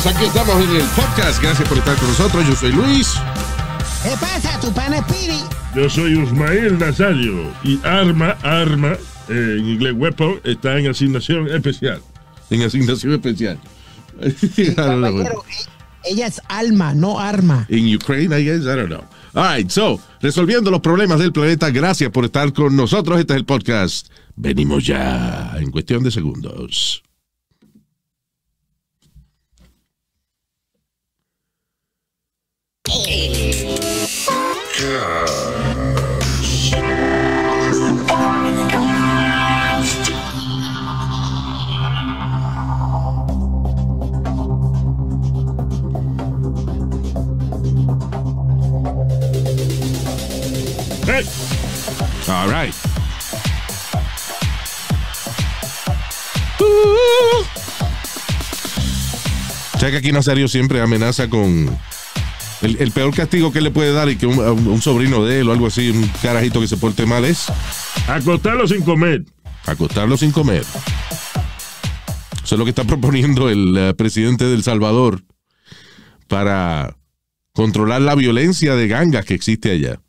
aquí estamos en el podcast. Gracias por estar con nosotros. Yo soy Luis. ¿Qué pasa, tu pana Piri? Yo soy Usmael Nazario. Y arma, arma, eh, en inglés weapon, está en asignación especial. En asignación especial. ella es alma, no arma. En Ukraine, I guess, I don't know. All right, so, resolviendo los problemas del planeta, gracias por estar con nosotros. Este es el podcast. Venimos ya en cuestión de segundos. All right. aquí Serio siempre amenaza con el, peor castigo que le puede dar y que un, sobrino de él o algo así, un carajito que se porte mal es. Acostarlo sin comer. Acostarlo sin comer. Eso es lo que está proponiendo el eh, presidente del Salvador para controlar la violencia de gangas que existe allá.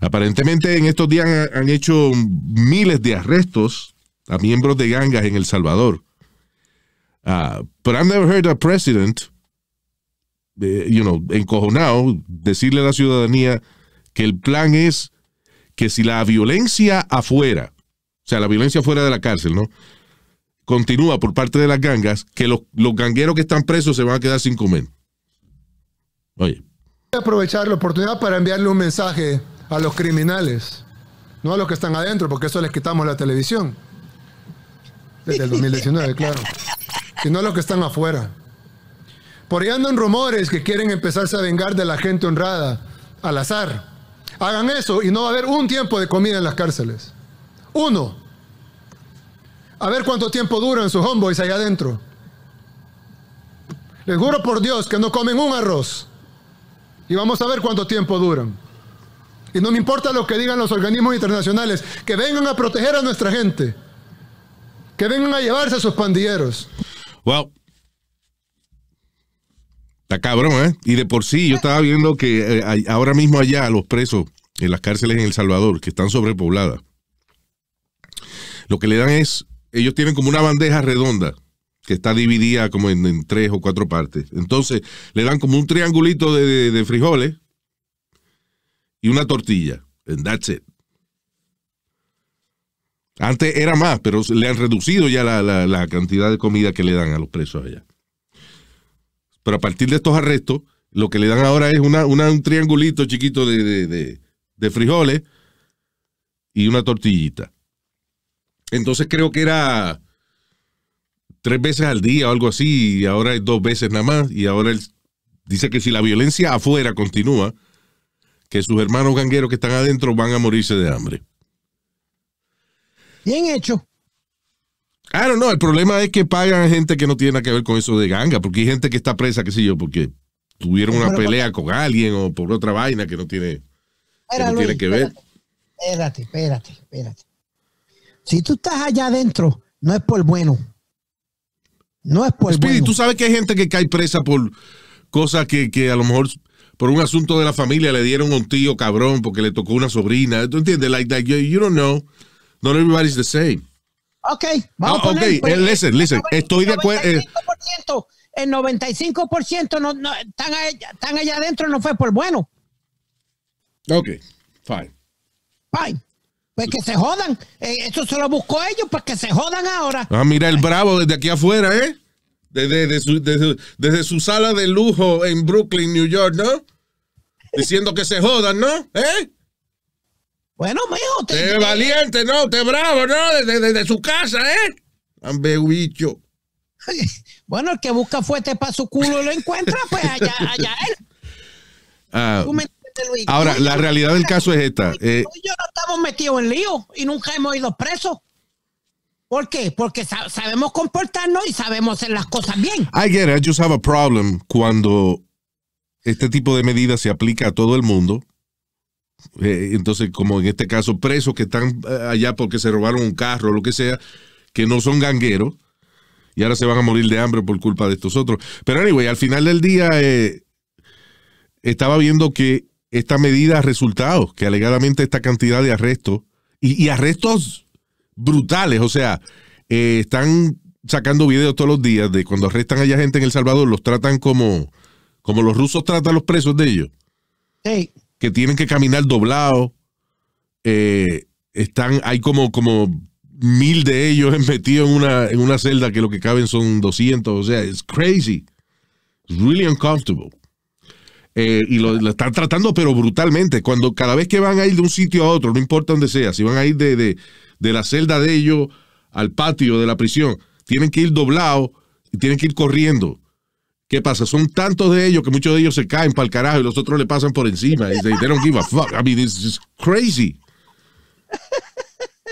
Aparentemente en estos días han, hecho miles de arrestos a miembros de gangas en El Salvador. Pero ah, but I've never heard a president you know, encojonado, decirle a la ciudadanía que el plan es que si la violencia afuera, o sea, la violencia fuera de la cárcel, ¿no? Continúa por parte de las gangas, que los, los gangueros que están presos se van a quedar sin comer. Oye. Voy a aprovechar la oportunidad para enviarle un mensaje a los criminales, no a los que están adentro, porque eso les quitamos la televisión. Desde el 2019, claro. Sino a los que están afuera. Por ahí andan rumores que quieren empezarse a vengar de la gente honrada, al azar. Hagan eso y no va a haber un tiempo de comida en las cárceles. Uno. A ver cuánto tiempo duran sus homeboys allá adentro. Les juro por Dios que no comen un arroz. Y vamos a ver cuánto tiempo duran. Y no me importa lo que digan los organismos internacionales, que vengan a proteger a nuestra gente, que vengan a llevarse a sus pandilleros. Well cabrón, ¿eh? Y de por sí, yo estaba viendo que eh, ahora mismo allá los presos en las cárceles en El Salvador, que están sobrepobladas, lo que le dan es, ellos tienen como una bandeja redonda que está dividida como en, tres o cuatro partes. Entonces, le dan como un triangulito de, frijoles y una tortilla. And that's it. Antes era más, pero le han reducido ya la cantidad de comida que le dan a los presos allá. Pero a partir de estos arrestos, lo que le dan ahora es una, un triangulito chiquito de, de, frijoles y una tortillita. Entonces creo que era tres veces al día o algo así, y ahora es dos veces nada más, y ahora él dice que si la violencia afuera continúa, que sus hermanos gangueros que están adentro van a morirse de hambre. Bien hecho. I don't know, el problema es que pagan gente que no tiene nada que ver con eso de ganga, porque hay gente que está presa, qué sé yo, porque tuvieron una pelea con alguien o por otra vaina que no tiene, que, que ver. Espérate, espérate, espérate. Si tú estás allá adentro, no es por bueno. No es por bueno. tú sabes que hay gente que cae presa por cosas que, que a lo mejor por un asunto de la familia le dieron un tío cabrón porque le tocó una sobrina. ¿Tú entiendes? Like that, you, you don't know. Not everybody's the same. Ok, vamos a ah, poner, Ok, eh, listen, listen, estoy de acuerdo. Eh. El 95% no, no, están, allá, están allá adentro, no fue por bueno. Ok, fine. Fine. Pues que se jodan. Eh, eso se lo buscó ellos, pues que se jodan ahora. Ah, mira el bravo desde aquí afuera, ¿eh? Desde, desde, su, desde su sala de lujo en Brooklyn, New York, ¿no? Diciendo que se jodan, ¿no? ¿Eh? Bueno, mijo. Te, valiente, no, te bravo, no, desde su casa, ¿eh? Ambe Bueno, el que busca fuerte para su culo lo encuentra, pues allá, allá él. Ah, ahora, la realidad del caso es esta. Eh. yo no estamos metidos en lío y nunca hemos ido presos. ¿Por qué? Porque sabemos comportarnos y sabemos hacer las cosas bien. I get it. I just have a problem cuando este tipo de medidas se aplica a todo el mundo eh, entonces, como en este caso, presos que están eh, allá porque se robaron un carro o lo que sea, que no son gangueros, y ahora se van a morir de hambre por culpa de estos otros. Pero anyway, al final del día eh, estaba viendo que esta medida ha resultado, que alegadamente esta cantidad de arrestos, y, arrestos brutales, o sea, están sacando videos todos los días de cuando arrestan allá gente en El Salvador, los tratan como, como los rusos tratan a los presos de ellos. Hey que tienen que caminar doblado. Eh, están, hay como, como mil de ellos metidos en una, en una celda que lo que caben son 200. O sea, es crazy. es really uncomfortable. Eh, y lo, están tratando, pero brutalmente. Cuando cada vez que van a ir de un sitio a otro, no importa dónde sea, si van a ir de, de la celda de ellos al patio de la prisión, tienen que ir doblado y tienen que ir corriendo. ¿Qué pasa? Son tantos de ellos que muchos de ellos se caen para el carajo y los otros le pasan por encima. Y they, don't give a fuck. I mean, it's crazy.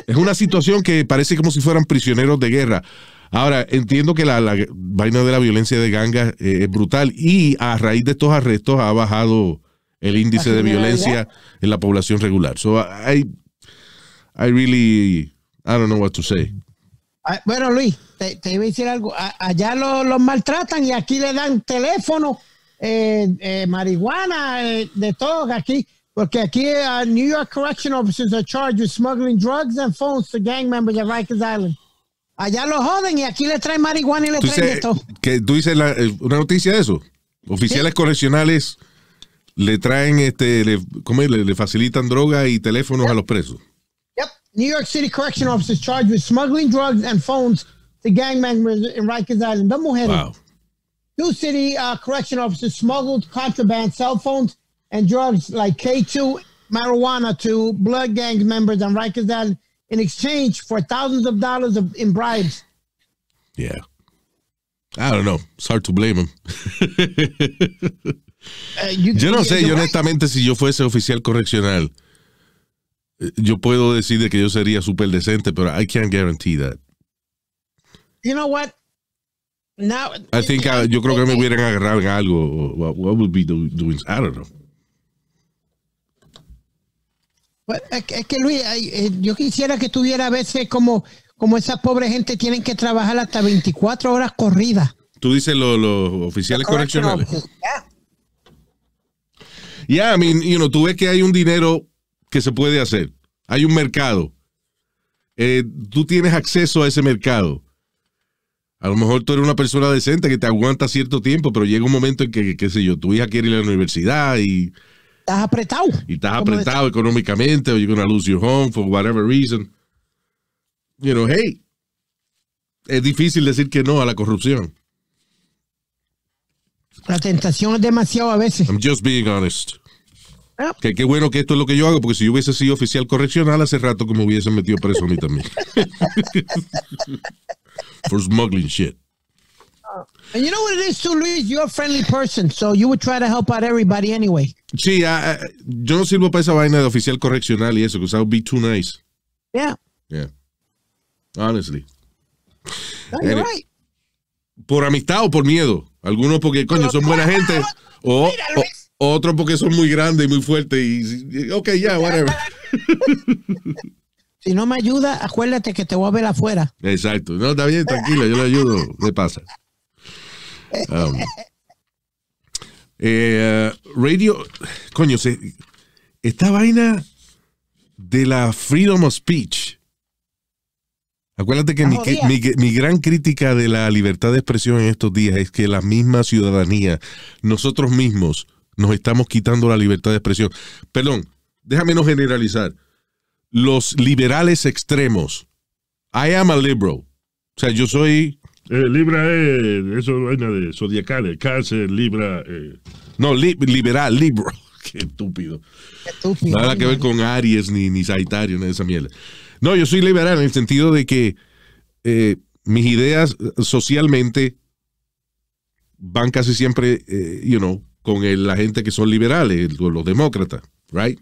Es una situación que parece como si fueran prisioneros de guerra. Ahora, entiendo que la, vaina de la violencia de gangas eh, es brutal y a raíz de estos arrestos ha bajado el índice de violencia en la población regular. So I, I really, I don't know what to say. Ah, bueno, Luis, te, iba a decir algo. allá los maltratan y aquí le dan teléfono, eh, eh, marihuana, eh, de todo aquí. Porque aquí uh, New York Correction Officers are charged with smuggling drugs and phones to gang members at Rikers Island. Allá los joden y aquí le traen marihuana y le traen esto. Que, ¿Tú dices una noticia de eso? Oficiales correccionales le traen, este, le, ¿cómo es? Le, facilitan droga y teléfonos a los presos. New York City correction officers charged with smuggling drugs and phones to gang members in Rikers Island. Doubleheaded. Wow. New City uh, correction officers smuggled contraband cell phones and drugs like K2 marijuana to blood gang members on Rikers Island in exchange for thousands of dollars of, in bribes. Yeah. I don't know. It's hard to blame him. uh, you, yo no sé, yo honestamente, si yo fuese oficial correccional, Eh, yo puedo decir que yo sería súper decente, pero I can't guarantee that. You know what? Now, I think uh, yo creo que me hubieran agarrado en algo. What, would be doing? I don't know. es eh, eh, que Luis, yo quisiera que tuviera a veces como, como esa pobre gente tienen que trabajar hasta 24 horas corridas. Tú dices los oficiales correccionales. Ya, yeah. I mean, you know, tú ves que hay un dinero que se puede hacer. Hay un mercado. Eh, tú tienes acceso a ese mercado. A lo mejor tú eres una persona decente que te aguanta cierto tiempo, pero llega un momento en que, qué sé yo, tu hija quiere ir a la universidad y... Estás apretado. Y estás apretado económicamente, o you're gonna lose your home for whatever reason. You know, hey, es difícil decir que no a la corrupción. La tentación es demasiado a veces. I'm just being honest. Que qué bueno que esto es lo que yo hago, porque si yo hubiese sido oficial correccional hace rato que me hubiesen metido preso a mí también. For smuggling shit. And you know what it is too, Luis? You're a friendly person, so you would try to help out everybody anyway. Sí, ah, ah, yo no sirvo para esa vaina de oficial correccional y eso, because I would be too nice. Yeah. Yeah. Honestly. you're right. Por amistad o por miedo. Algunos porque, coño, son buena gente. Mira, Luis otros porque son muy grandes y muy fuertes. Y, ok, ya, whatever. Si no me ayuda, acuérdate que te voy a ver afuera. Exacto. No, está bien, tranquilo, yo le ayudo. ¿Qué pasa? Um, eh, radio, coño, esta vaina de la freedom of speech. Acuérdate que mi, mi, gran crítica de la libertad de expresión en estos días es que la misma ciudadanía, nosotros mismos, nos estamos quitando la libertad de expresión. Perdón, déjame no generalizar. Los liberales extremos. I am a liberal. O sea, yo soy. Eh, libra es. Eso es vaina de zodiacales. Cáncer, Libra. Eh. No, liberal, liberal. Qué estúpido. estúpido. Nada que ver con Aries ni, ni Sagitario, ni esa mierda. No, yo soy liberal en el sentido de que eh, mis ideas socialmente van casi siempre, you know, con la gente que son liberales, los demócratas, right?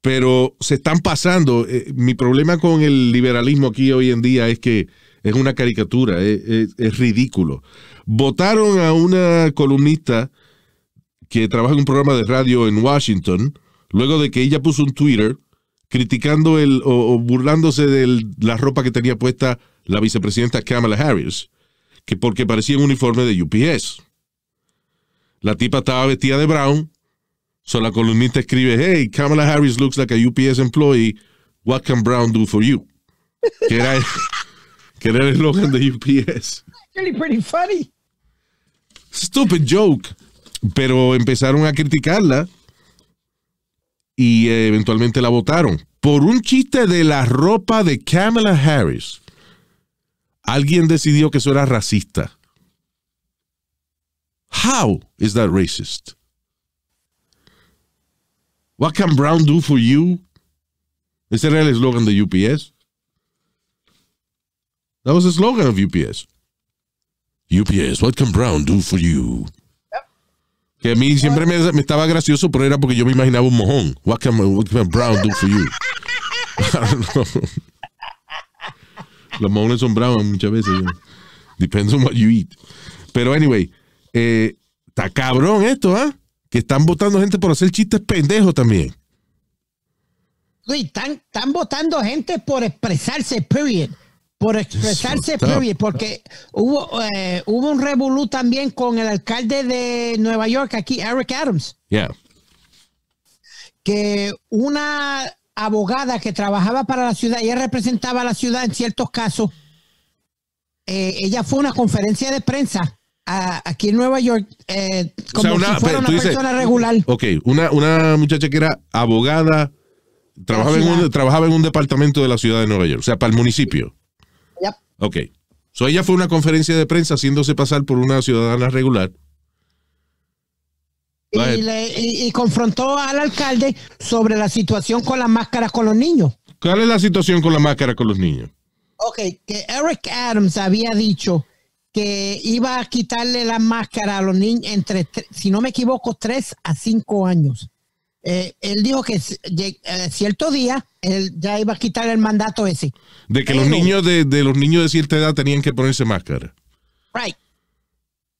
Pero se están pasando. Eh, mi problema con el liberalismo aquí hoy en día es que es una caricatura, eh, es, ridículo. Votaron a una columnista que trabaja en un programa de radio en Washington, luego de que ella puso un Twitter criticando el, o, o burlándose de la ropa que tenía puesta la vicepresidenta Kamala Harris, que porque parecía un uniforme de UPS. La tipa estaba vestida de brown. So la columnista escribe, hey, Kamala Harris looks like a UPS employee. What can Brown do for you? Que era, el eslogan de UPS. Really pretty funny. Stupid joke. Pero empezaron a criticarla y eh, eventualmente la votaron. Por un chiste de la ropa de Kamala Harris, alguien decidió que eso era racista. How is that racist? What can Brown do for you? Ese era Slogan of de UPS. That was a slogan of UPS. UPS, what can Brown do for you? Yep. Que a mí siempre me, me, estaba gracioso, pero era porque yo me imaginaba un mojón. What can, what can Brown do for you? I Los mojones son brown muchas veces. Depends on what you eat. Pero anyway, Eh, está cabrón esto, ¿ah? Que están votando gente por hacer chistes pendejos también. están, votando gente por expresarse, period por expresarse, porque hubo, eh, hubo un revolú también con el alcalde de Nueva York, aquí, Eric Adams. ya Que una abogada que trabajaba para la ciudad, ella representaba a la ciudad en ciertos casos, eh, ella fue a una conferencia de prensa aquí en Nueva York, eh, como una, si fuera una persona regular. Ok, una, muchacha que era abogada, trabajaba en, un, trabajaba en un departamento de la ciudad de Nueva York, o sea, para el municipio. Ok. So ella fue a una conferencia de prensa haciéndose pasar por una ciudadana regular. Y, confrontó al alcalde sobre la situación con las máscaras con los niños. ¿Cuál es la situación con la máscara con los niños? Ok, que Eric Adams había dicho que iba a quitarle la máscara a los niños entre, si no me equivoco, tres a cinco años. Eh, él dijo que eh, cierto día él ya iba a quitar el mandato ese. De que los niños de, los niños de cierta edad tenían que ponerse máscara. Right.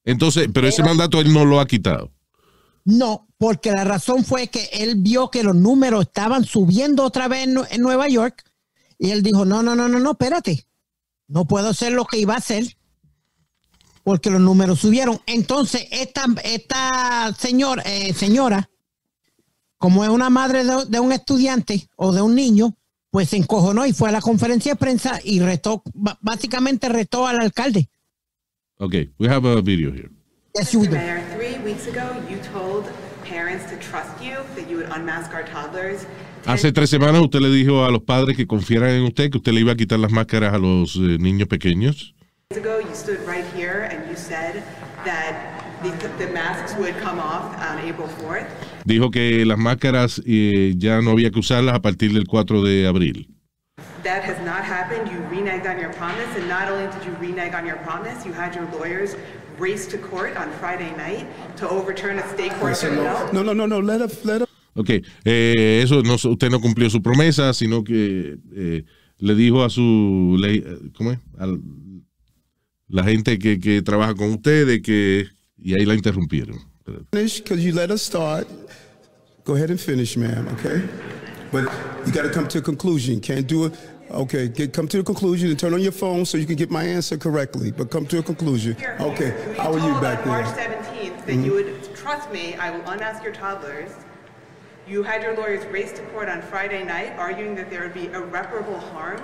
Entonces, pero ese mandato él no lo ha quitado. No, porque la razón fue que él vio que los números estaban subiendo otra vez en, en Nueva York y él dijo, no, no, no, no, no, espérate, no puedo hacer lo que iba a hacer porque los números subieron. Entonces, esta, esta señor, eh, señora, como es una madre de, un estudiante o de un niño, pues se encojonó y fue a la conferencia de prensa y retó, básicamente retó al alcalde. Okay, we have a video here. Yes, do. Hace tres semanas usted le dijo a los padres que confiaran en usted, que usted le iba a quitar las máscaras a los eh, niños pequeños. Dijo que las máscaras eh, ya no había que usarlas a partir del 4 de abril. That has not happened. You reneged on your promise, and not only did you renege on your promise, you had your lawyers race to court on Friday night to overturn a state court. No, no, no, no. Let up, let up. Okay, eh, eso no, usted no cumplió su promesa, sino que eh, le dijo a su, eh, ¿cómo es? Al, la gente que, que, trabaja con ustedes que Y ahí la interrumpieron. Because you let us start. Go ahead and finish, ma'am, okay? But you got to come to a conclusion. Can't do it. Okay, get, come to a conclusion and turn on your phone so you can get my answer correctly. But come to a conclusion. Okay, how are you back there? March 17th that mm -hmm. you would trust me. I will unask your toddlers. You had your lawyers race to court on Friday night, arguing that there would be irreparable harm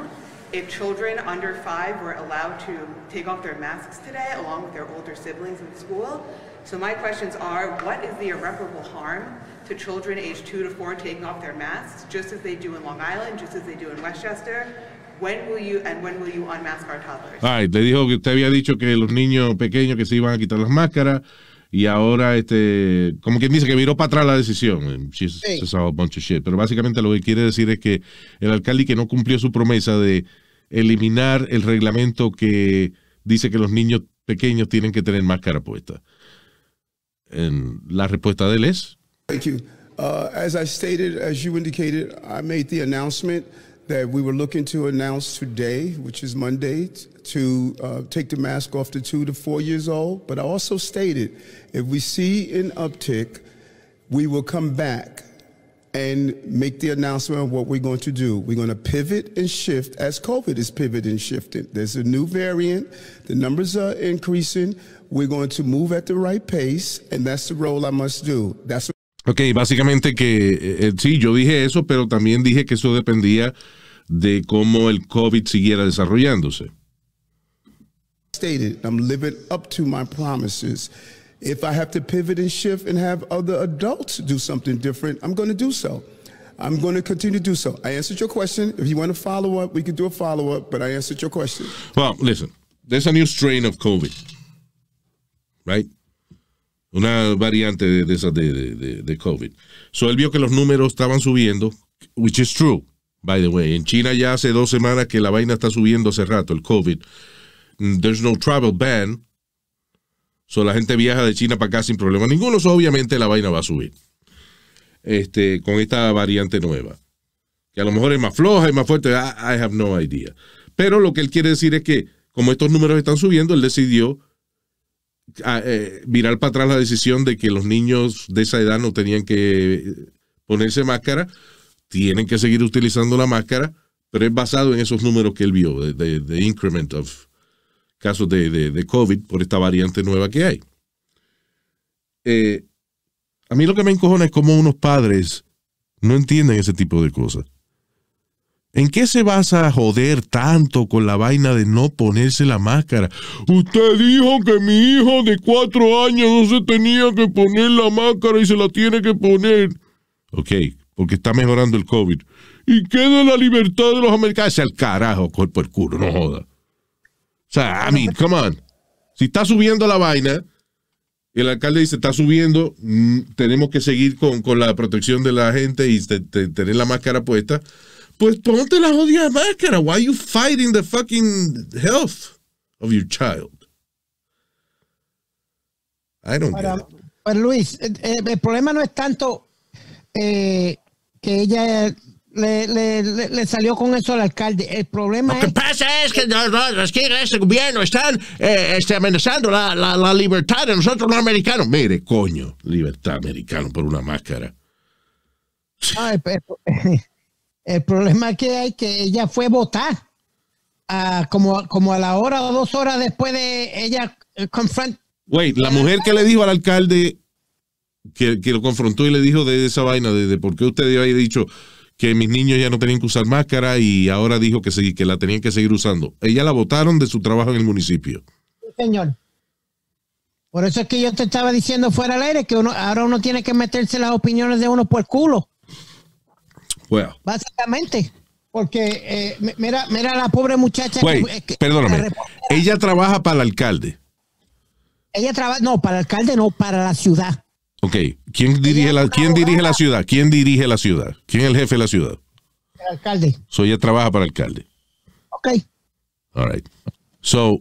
If children under five were allowed to take off their masks today, along with their older siblings in school, so my questions are, what is the irreparable harm to children aged two to four taking off their masks, just as they do in Long Island, just as they do in Westchester? When will you, and when will you unmask our toddlers? All right, le dijo que usted había dicho que los niños pequeños que se iban a quitar las máscaras, y ahora, este, como quien dice que viró para atrás la decisión. She's, hey. a bunch of shit. Pero básicamente lo que quiere decir es que el alcalde que no cumplió su promesa de eliminar el reglamento que dice que los niños pequeños tienen que tener máscara puesta? En la respuesta de él es. Thank you. Uh, as I stated, as you indicated, I made the announcement that we were looking to announce today, which is Monday, to uh, take the mask off the two to four years old. But I also stated if we see an uptick, we will come back and make the announcement of what we're going to do. We're going to pivot and shift as COVID is pivoting and shifting. There's a new variant. The numbers are increasing. We're going to move at the right pace, and that's the role I must do. That's Ok, básicamente que eh, eh sí, yo dije eso, pero también dije que eso dependía de cómo el COVID siguiera desarrollándose. Stated, I'm living up to my promises. If I have to pivot and shift and have other adults do something different, I'm going to do so. I'm going to continue to do so. I answered your question. If you want to follow up, we can do a follow up, but I answered your question. Well, listen, there's a new strain of COVID, right? Una variante de, de, de, de, COVID. So él vio que los números estaban subiendo, which is true, by the way. En China ya hace dos semanas que la vaina está subiendo hace rato, el COVID. Mm, there's no travel ban. o la gente viaja de China para acá sin problema ninguno. obviamente la vaina va a subir. Este, con esta variante nueva. Que a lo mejor es más floja y más fuerte. I, have no idea. Pero lo que él quiere decir es que, como estos números están subiendo, él decidió virar ah, eh, para atrás la decisión de que los niños de esa edad no tenían que ponerse máscara, tienen que seguir utilizando la máscara, pero es basado en esos números que él vio, de increment of casos de, de, COVID por esta variante nueva que hay. Eh, a mí lo que me encojona es cómo unos padres no entienden ese tipo de cosas. ¿En qué se basa joder tanto con la vaina de no ponerse la máscara? Usted dijo que mi hijo de cuatro años no se tenía que poner la máscara y se la tiene que poner. Ok, porque está mejorando el COVID. ¿Y qué de la libertad de los americanos? Al carajo, cuerpo el no joda. O sea, I mean, come on. Si está subiendo la vaina, el alcalde dice, está subiendo, mm, tenemos que seguir con, la protección de la gente y tener la máscara puesta. Pues ponte la jodida máscara. Why are you fighting the fucking health of your child? I don't pues, Luis, eh, eh, el, problema no es tanto eh, que ella le, le, le, salió con eso al alcalde. El problema Lo que pasa es que los, este gobierno están eh, este, amenazando la, la, libertad de nosotros los americanos. Mire, coño, libertad americana por una máscara. el, el, problema que hay que ella fue votar. como, como a la hora o dos horas después de ella eh, confront. Wait, la mujer que le dijo al alcalde que, que lo confrontó y le dijo de esa vaina, de, de por qué usted había dicho que mis niños ya no tenían que usar máscara y ahora dijo que, que la tenían que seguir usando. Ella la votaron de su trabajo en el municipio. Sí, señor. Por eso es que yo te estaba diciendo fuera al aire que uno, ahora uno tiene que meterse las opiniones de uno por el culo. Bueno. Básicamente. Porque eh, mira, mira la pobre muchacha. perdóname. Ella trabaja para el alcalde. Ella trabaja, no, para el alcalde no, para la ciudad. Ok, ¿quién dirige, la, ¿quién dirige la ciudad? ¿Quién dirige la ciudad? ¿Quién es el jefe de la ciudad? El alcalde. ella trabaja para el alcalde. Ok. All right. So,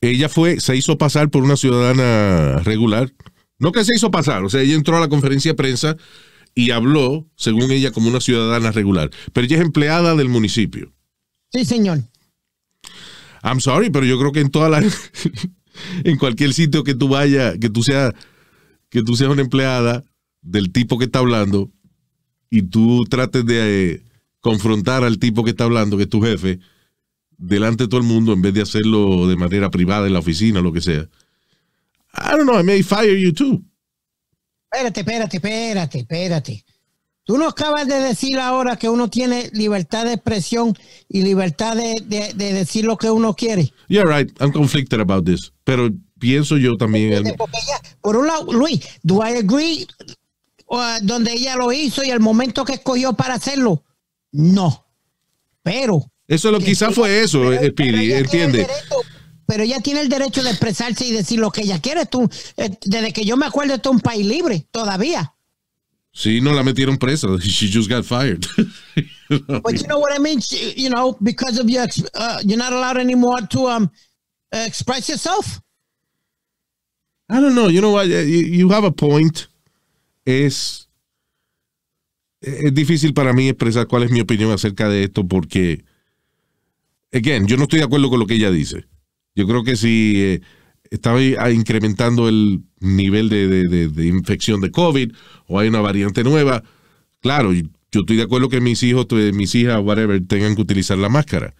ella fue, se hizo pasar por una ciudadana regular. No que se hizo pasar, o sea, ella entró a la conferencia de prensa y habló, según ella, como una ciudadana regular. Pero ella es empleada del municipio. Sí, señor. I'm sorry, pero yo creo que en todas las. en cualquier sitio que tú vayas, que tú seas que tú seas una empleada del tipo que está hablando y tú trates de eh, confrontar al tipo que está hablando, que es tu jefe, delante de todo el mundo en vez de hacerlo de manera privada en la oficina, lo que sea. I don't know, I may fire you too. Espérate, espérate, espérate, espérate. Tú nos acabas de decir ahora que uno tiene libertad de expresión y libertad de, decir lo que uno quiere. Yeah, right. I'm conflicted about this. Pero pienso yo también. Porque por un lado, Luis, do I agree uh, donde ella lo hizo y el momento que escogió para hacerlo? No. Pero. Eso lo, quizás fue eso, eh, pero, entiende. pero ella tiene el derecho de expresarse y decir lo que ella quiere. Tú, eh, desde que yo me acuerdo, esto es un país libre todavía. Sí, no la metieron presa. She just got fired. But you know what I mean? You know, because of your, uh, you're not allowed anymore to um, express yourself. I don't know. You know what? Eh, you, have a point. Es, es difícil para mí expresar cuál es mi opinión acerca de esto porque, again, yo no estoy de acuerdo con lo que ella dice. Yo creo que si eh, está ah, incrementando el nivel de, infección de COVID o hay una variante nueva, claro, yo estoy de acuerdo que mis hijos, mis hijas, whatever, tengan que utilizar la máscara.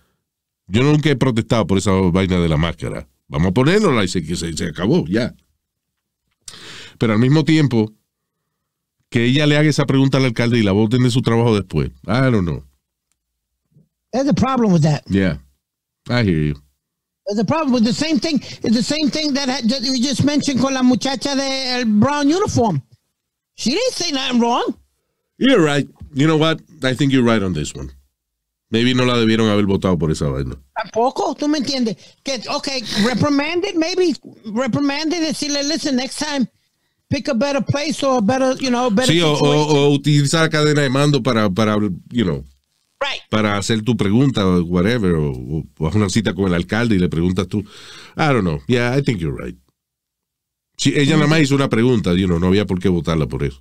Yo nunca he protestado por esa vaina de la máscara. Vamos a ponerlo y se acabó, ya. Pero al mismo tiempo, que ella le haga esa pregunta al alcalde y la voten de su trabajo después. I don't know. There's a problem with that. Yeah, I hear you. There's a problem with the same thing. It's the same thing that, you just mentioned con la muchacha de el brown uniform. She didn't say nothing wrong. You're right. You know what? I think you're right on this one. Maybe no la debieron haber votado por esa vaina. Tampoco, tú me entiendes. Que, ok, reprimanded, maybe reprimanded, decirle, listen, next time pick a better place or a better, you know, better Sí, o, o, utilizar la cadena de mando para, para you know, right. para hacer tu pregunta o whatever, o, haz una cita con el alcalde y le preguntas tú. I don't know. Yeah, I think you're right. Sí, ella nada más hizo una pregunta, you know, no había por qué votarla por eso.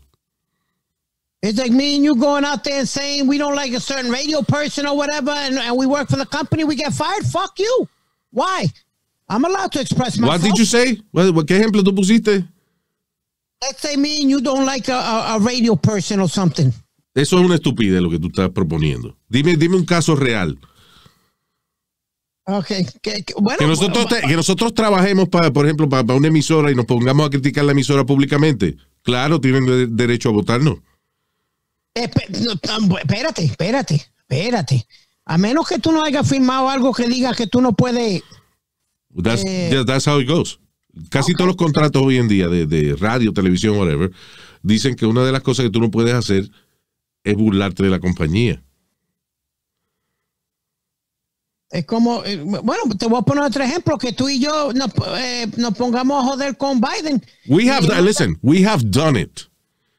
It's like me and you going out there and saying we don't like a certain radio person or whatever, and, and we work for the company, we get fired. Fuck you. Why? I'm allowed to express myself What did you say? What, ¿Qué ejemplo tú pusiste? me don't a, a radio person something. Eso es una estupidez lo que tú estás proponiendo. Dime, dime un caso real. Okay. Que, nosotros que nosotros trabajemos, para, por ejemplo, para, una emisora y nos pongamos a criticar la emisora públicamente. Claro, tienen derecho a votarnos. Eh, espérate, espérate, espérate. A menos que tú no hayas firmado algo que diga que tú no puedes. That's, eh, that's how it goes. Casi todos los contratos hoy en día de, radio, televisión, whatever, dicen que una de las cosas que tú no puedes hacer es burlarte de la compañía. Es como, eh, bueno, te voy a poner otro ejemplo, que tú y yo nos, eh, pongamos a joder con Biden. We have, listen, we have done it.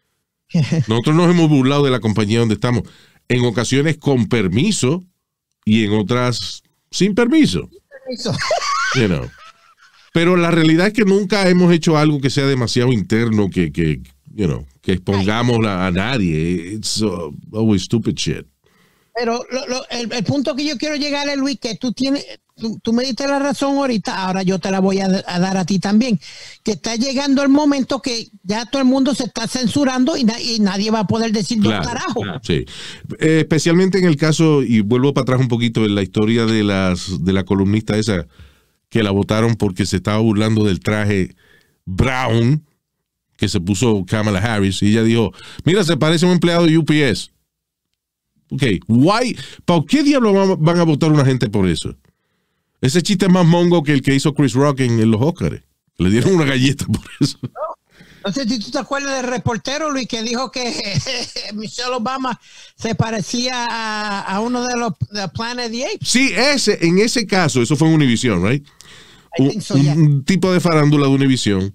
Nosotros nos hemos burlado de la compañía donde estamos, en ocasiones con permiso y en otras sin permiso. Sin permiso. You know. Pero la realidad es que nunca hemos hecho algo que sea demasiado interno, que, que you know, que expongamos a, nadie. It's uh, always stupid shit. Pero el, punto que yo quiero llegar es, Luis, que tú tienes, tú, me diste la razón ahorita, ahora yo te la voy a, a, dar a ti también, que está llegando el momento que ya todo el mundo se está censurando y, nadie va a poder decir claro, dos sí. Eh, especialmente en el caso, y vuelvo para atrás un poquito, en la historia de, las, de la columnista esa, que la votaron porque se estaba burlando del traje brown que se puso Kamala Harris. Y ella dijo, mira, se parece a un empleado de UPS. Ok, why? ¿Para qué diablo van a votar una gente por eso? Ese chiste es más mongo que el que hizo Chris Rock en, los Oscars Le dieron una galleta por eso. No sé si tú te acuerdas del reportero, Luis, que dijo que Michelle Obama se parecía a, uno de los de Planet the Sí, en ese caso, eso fue en Univision, right? un, tipo de farándula de Univision,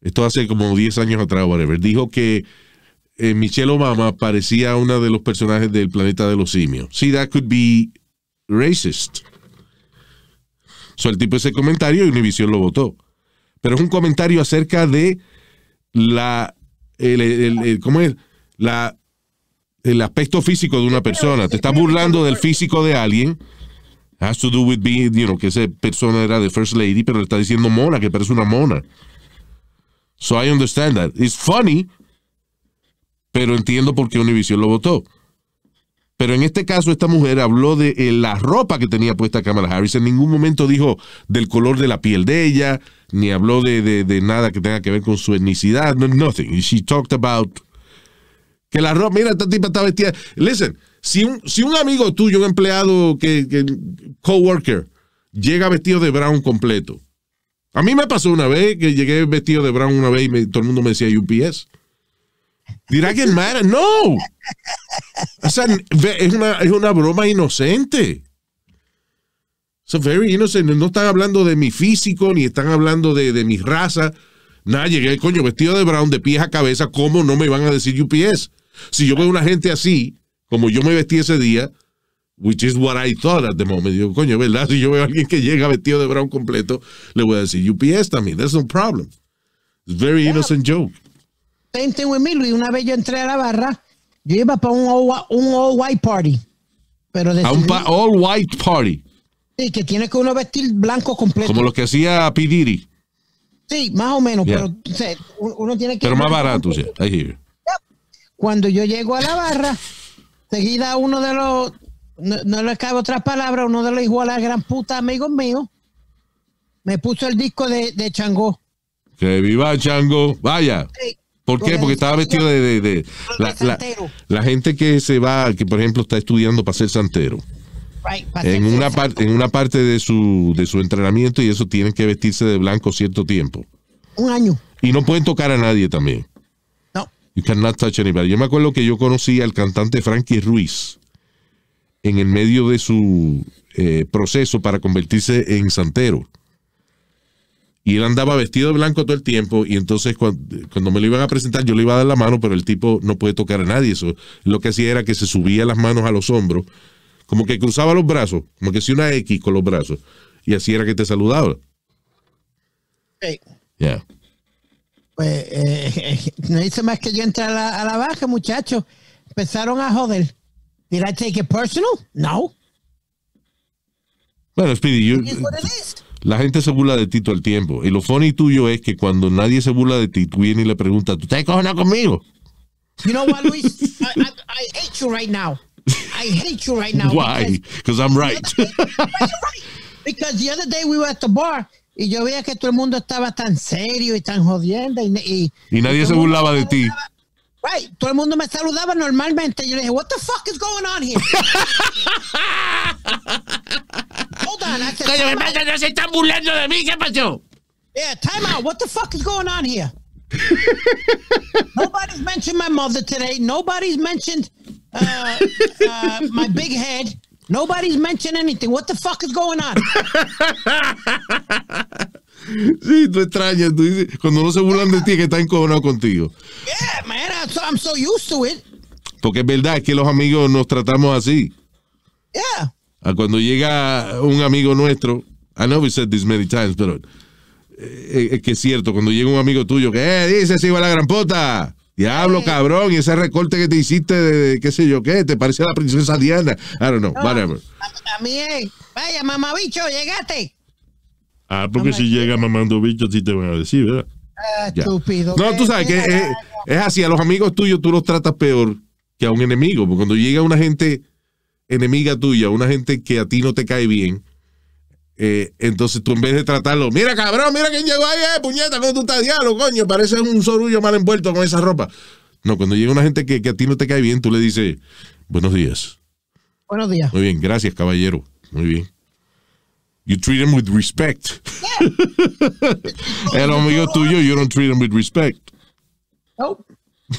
esto hace como 10 años atrás, whatever, dijo que eh, Michelle Obama parecía a uno de los personajes del planeta de los simios. Sí, that could be racist. So, el tipo ese comentario y Univision lo votó. Pero es un comentario acerca de la, el, ¿cómo es? La, el aspecto físico de una persona. Te estás burlando del físico de alguien. Has to do with being, you que esa persona era de First Lady, pero le está diciendo mona, que parece una mona. So I understand that. It's funny, pero entiendo por qué Univision lo votó. Pero en este caso, esta mujer habló de eh, la ropa que tenía puesta Kamala Harris. En ningún momento dijo del color de la piel de ella, ni habló de, nada que tenga que ver con su etnicidad, no, nothing. She talked about que la ropa, mira, esta tipa está vestida. Listen, si un, si un amigo tuyo, un empleado, que, que coworker, llega vestido de brown completo. A mí me pasó una vez que llegué vestido de brown una vez y todo el mundo me decía UPS. Dirá que get mad? No. es una, broma inocente. So very innocent. No están hablando de mi físico, ni están hablando de, mi raza. Nada, llegué, coño, vestido de brown, de pies a cabeza. ¿Cómo no me van a decir UPS? Si yo veo una gente así, como yo me vestí ese día, which is what I thought at the moment. Yo, coño, ¿verdad? Si yo veo a alguien que llega vestido de brown completo, le voy a decir UPS también. That's no problem. It's a very innocent joke. 20 with Una vez yo entré a la barra, yo iba para un all, white party. Pero de un all white party. Sí, que tiene que uno vestir blanco completo. Como lo que hacía Pidiri Sí, más o menos, pero uno tiene que... Pero más barato, sí. Cuando yo llego a la barra, seguida uno de los, no, le cabe otra palabra uno de los hijos gran puta amigos míos, me puso el disco de, Chango. Que viva Chango, vaya. ¿Por qué? Porque estaba vestido de... la, gente que se va, que por ejemplo está estudiando para ser santero. en, una parte, de su, entrenamiento y eso tienen que vestirse de blanco cierto tiempo. Un año. Y no pueden tocar a nadie también. No. You cannot touch anybody. Yo me acuerdo que yo conocí al cantante Frankie Ruiz en el medio de su eh, proceso para convertirse en santero y él andaba vestido de blanco todo el tiempo y entonces cuando, me lo iban a presentar yo le iba a dar la mano, pero el tipo no puede tocar a nadie. Eso lo que hacía era que se subía las manos a los hombros, como que cruzaba los brazos, como que hacía una X con los brazos y así era que te saludaba. Sí. Ya. Pues eh, eh, no hice más que yo entrar a la, baja, muchachos. Empezaron a joder. Did I take it personal? No. Bueno, Speedy, yo la gente se burla de ti todo el tiempo. Y lo funny tuyo es que cuando nadie se burla de ti, tú vienes y le preguntas, ¿tú estás cojonado conmigo? You know what, Luis? I, I, hate you right now. I hate you right now. Why? Because I'm right. Because the other day we were at the bar y yo veía que todo el mundo estaba tan serio y tan jodiendo y, y, y nadie se burlaba de ti. Right. Todo el mundo me saludaba normalmente. Yo le dije, what the fuck is going on here? Hold on. I said, me pasa, no se están burlando de mí. ¿Qué pasó? Yeah, time out. What the fuck is going on here? Nobody's mentioned my mother today. Nobody's mentioned uh, uh, my big head. Nobody's mentioned anything. What the fuck is going on? Sí, tú extrañas, tú dices, cuando no se burlan de ti que está encojonado contigo. Yeah, man, I'm so used to it. Porque es verdad, es que los amigos nos tratamos así. Yeah. cuando llega un amigo nuestro, I know we said this many times, pero eh, que es cierto, cuando llega un amigo tuyo que, eh, dice, se iba la gran pota. Diablo, eh. cabrón, y ese recorte que te hiciste de, qué sé yo qué, te parece a la princesa Diana. I don't know, whatever. mí vaya, mamabicho, llegaste. Ah, porque si llega mamando bichos, sí te van a decir, ¿verdad? estúpido. No, tú sabes que es, así. A los amigos tuyos tú los tratas peor que a un enemigo. Porque cuando llega una gente enemiga tuya, una gente que a ti no te cae bien, eh, entonces tú en vez de tratarlo, mira cabrón, mira quién llegó ahí, eh, puñeta, ¿cómo tú estás diablo, coño? Parece un sorullo mal envuelto con esa ropa. No, cuando llega una gente que, que a ti no te cae bien, tú le dices, buenos días. Buenos días. Muy bien, gracias, caballero. Muy bien you treat them with respect. El amigo tuyo, you don't treat them with respect. No.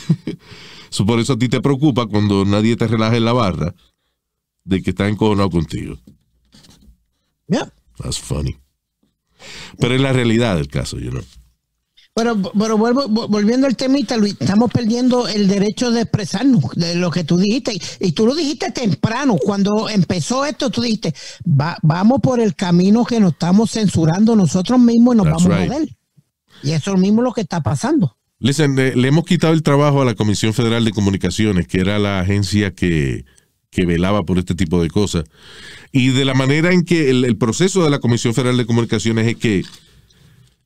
so por eso a ti te preocupa cuando nadie te relaja en la barra de que está encojonado contigo. Yeah. That's funny. Pero es la realidad del caso, you know. Pero, pero volviendo al temita, Luis, estamos perdiendo el derecho de expresarnos de lo que tú dijiste. Y tú lo dijiste temprano, cuando empezó esto, tú dijiste, vamos por el camino que nos estamos censurando nosotros mismos y nos vamos a ver Y eso es mismo lo que está pasando. Listen, le, hemos quitado el trabajo a la Comisión Federal de Comunicaciones, que era la agencia que, velaba por este tipo de cosas. Y de la manera en que el proceso de la Comisión Federal de Comunicaciones es que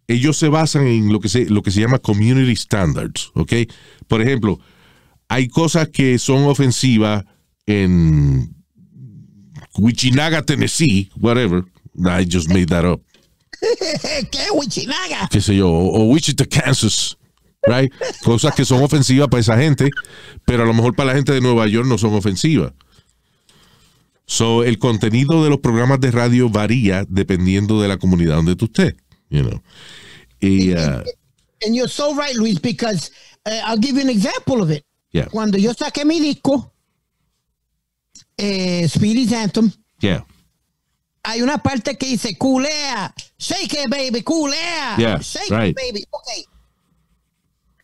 ellos se basan en lo que se, lo que se llama community standards, ¿ok? Por ejemplo, hay cosas que son ofensivas en Wichinaga, Tennessee, whatever. I just made that up. ¿Qué Wichinaga? ¿Qué sé yo? O, Wichita, Kansas. Cosas que son ofensivas para esa gente, pero a lo mejor para la gente de Nueva York no son ofensivas. So, el contenido de los programas de radio varía dependiendo de la comunidad donde tú estés you know. yeah. Uh, and you're so right, Luis, because uh, I'll give you an example of it. Yeah. Cuando yo saqué mi disco, eh, Speedy's Anthem. Yeah. Hay una parte que dice, culea, shake it, baby, culea, shake it, baby. Okay.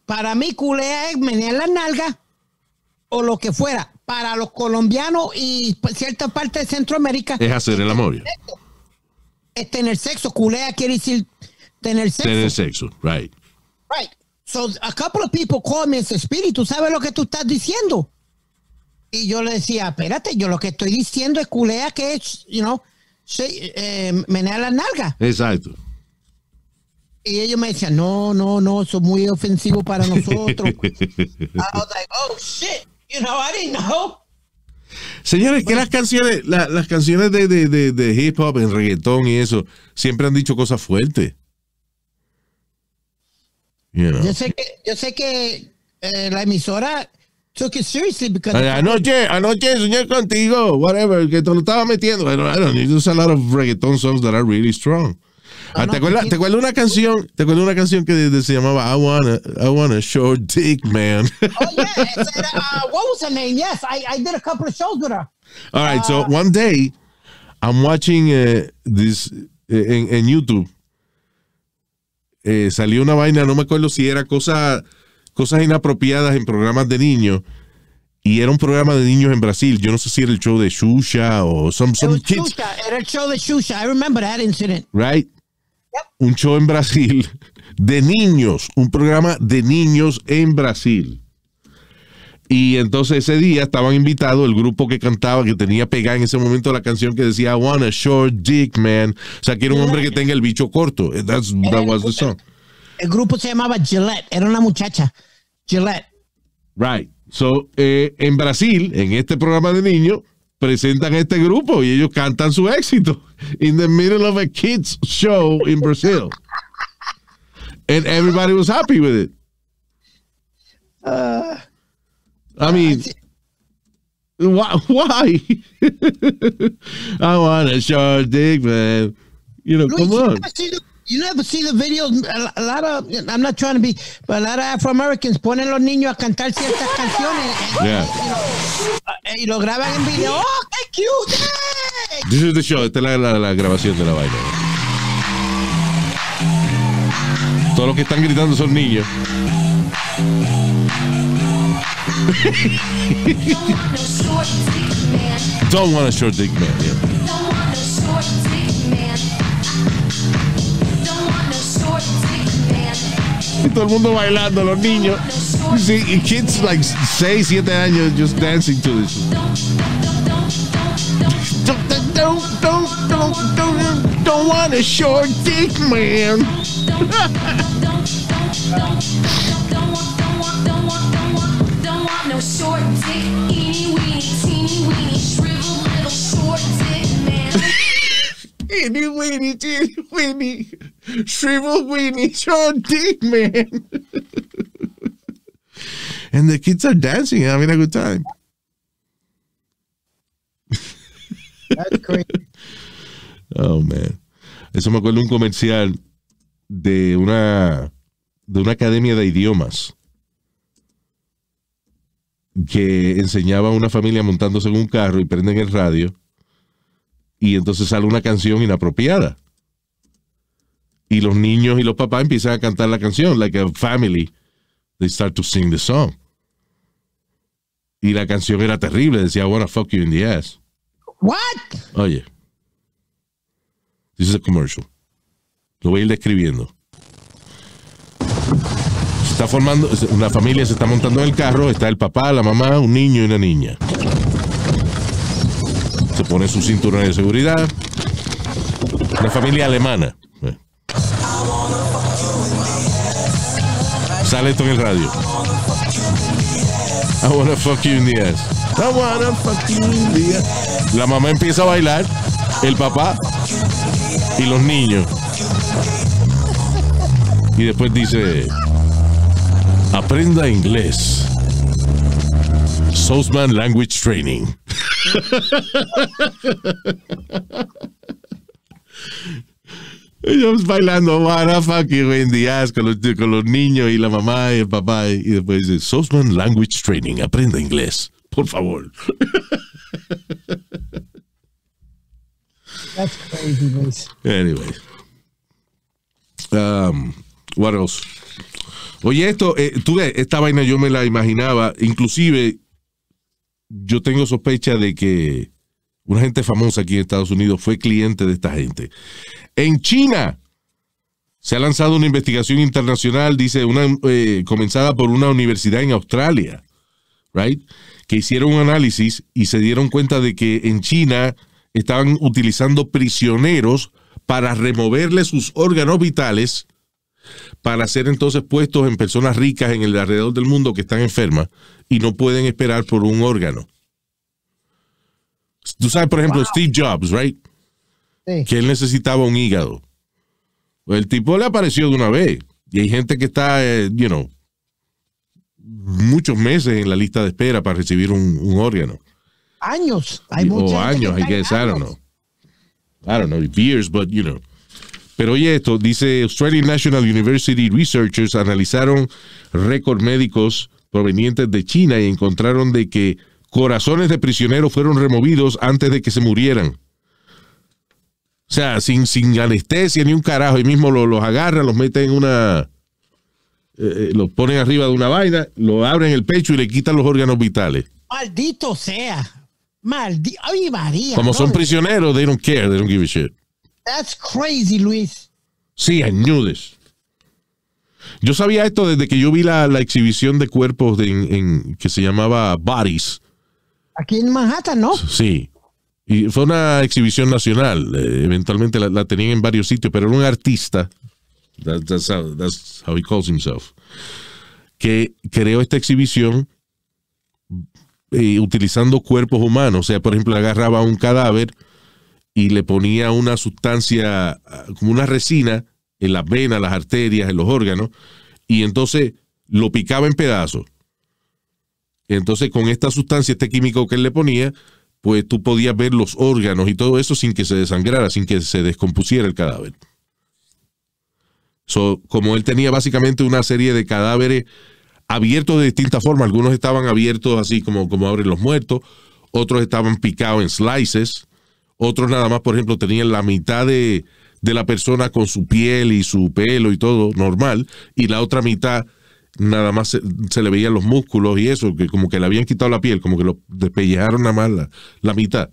Para mí, culea es menear la nalga o lo que fuera. Para los colombianos y cierta parte de Centroamérica. Es hacer el amor tener sexo. Culea quiere decir tener sexo. Tener sexo, right. Right. So a couple of people call me espíritu, ¿sabes lo que tú estás diciendo? Y yo le decía, espérate, yo lo que estoy diciendo es culea que es, you know, se eh, menea la nalga. Exacto. Y ellos me decían, no, no, no, eso es muy ofensivo para nosotros. I was like, oh shit, you know, I didn't know. Señores, que las canciones, la, las canciones de, de, de, hip hop, en reggaetón y eso, siempre han dicho cosas fuertes. Yo sé que, yo sé que eh, la emisora took it seriously because anoche, anoche soñé contigo, whatever, que te lo estaba metiendo. I don't, I don't, there's a lot of reggaeton songs that are really strong. Ah, ah, ¿te, acuerdas, ¿Te acuerdas una canción? ¿Te acuerdas una canción que se llamaba I Wanna, I wanna Show Dick Man? oh, yeah. Said, uh, what was her name? Yes, I, I did a couple of shows with her. All right, so uh, one day I'm watching uh, this eh, en, YouTube. Eh, salió una vaina, no me acuerdo si era cosa, cosas inapropiadas en programas de niños. Y era un programa de niños en Brasil. Yo no sé si era el show de Xuxa o some, some kids. Era el show de Xuxa. I remember that incident. Right un show en Brasil de niños, un programa de niños en Brasil. Y entonces ese día estaban invitados el grupo que cantaba, que tenía pegada en ese momento la canción que decía, I want a short dick man. O sea, quiero un hombre que tenga el bicho corto. Eh, that was the song. El grupo se llamaba Gillette, era una muchacha. Gillette. Right. So, eh, en Brasil, en este programa de niños, presentan este grupo y ellos cantan su éxito. In the middle of a kids show in Brazil. And everybody was happy with it. Uh, I mean, why? why? I want a short dick, man. You know, come on. You never see the videos. A, lot of, I'm not trying to be, but a lot of Afro Americans ponen los niños a cantar ciertas canciones. Y, lo, graban en video. Oh, qué cute. This is the show. Esta es la, grabación de la baila. Todos los que están gritando son niños. Don't want a short dick man. Y todo el mundo bailando, los niños. You see, kids like 6, 7 años just dancing to this. Don't, don't, don't, don't, don't, don't want a short dick, man. Itty weeny, teeny weeny. Shrivel Weenie, John man. and the kids are dancing and having a good time. That's crazy. Oh, man. Eso me acuerdo un comercial de una, de una academia de idiomas que enseñaba a una familia montándose en un carro y prenden el radio y entonces sale una canción inapropiada y los niños y los papás empiezan a cantar la canción, like a family. They start to sing the song. Y la canción era terrible, decía, I wanna fuck you in the ass. What? Oye, this is a commercial. Lo voy a ir describiendo. Se está formando, una familia se está montando en el carro, está el papá, la mamá, un niño y una niña. Se pone su cinturón de seguridad. Una familia alemana. Eh. Sale esto en el radio. I wanna fuck you in the ass. I wanna fuck you La mamá empieza a bailar, el papá y los niños. Y después dice, aprenda inglés. Sousman Language Training. Ellos bailando What a fucking buen con los, niños y la mamá y el papá. Y después dice, Sosman Language Training, aprenda inglés, por favor. That's crazy, guys. Anyways. Um, what else? Oye, esto, eh, tú ves, esta vaina yo me la imaginaba. Inclusive, yo tengo sospecha de que una gente famosa aquí en Estados Unidos fue cliente de esta gente en China. Se ha lanzado una investigación internacional, dice, una, eh, comenzada por una universidad en Australia, right? que hicieron un análisis y se dieron cuenta de que en China estaban utilizando prisioneros para removerle sus órganos vitales para ser entonces puestos en personas ricas en el alrededor del mundo que están enfermas y no pueden esperar por un órgano. Tú sabes, por ejemplo, Steve Jobs, right? que él necesitaba un hígado. El tipo le apareció de una vez. Y hay gente que está, eh, you know, muchos meses en la lista de espera para recibir un, órgano. Años. Hay o años, hay que I don't know. I don't know, years, but you know. Pero oye esto, dice Australian National University researchers analizaron récords médicos provenientes de China y encontraron de que corazones de prisioneros fueron removidos antes de que se murieran. O sea, sin, sin anestesia ni un carajo. Y mismo los, agarra, agarran, los meten en una. Eh, eh, los ponen arriba de una vaina, lo abren el pecho y le quitan los órganos vitales. Maldito sea. Maldito. Ay, María. Como son prisioneros, they don't care, they don't give a shit. That's crazy, Luis. Sí, I knew Yo sabía esto desde que yo vi la, exhibición de cuerpos que se llamaba Bodies. Aquí en Manhattan, ¿no? Sí. Y fue una exhibición nacional, eh, eventualmente la, tenían en varios sitios, pero era un artista, that's, he calls himself, que creó esta exhibición eh, utilizando cuerpos humanos. O sea, por ejemplo, agarraba un cadáver y le ponía una sustancia, ah, como una resina, en las venas, las arterias, en los órganos, y entonces lo picaba en pedazos. Entonces, con esta sustancia, este químico que él le ponía, pues tú podías ver los órganos y todo eso sin que se desangrara, sin que se descompusiera el cadáver. como él tenía básicamente una serie de cadáveres abiertos de distintas formas, algunos estaban abiertos así como, como abren los muertos, otros estaban picados en slices, otros nada más, por ejemplo, tenían la mitad de, de la persona con su piel y su pelo y todo normal, y la otra mitad nada más se, le veían los músculos y eso, que como que le habían quitado la piel, como que lo despellejaron nada más la, mitad.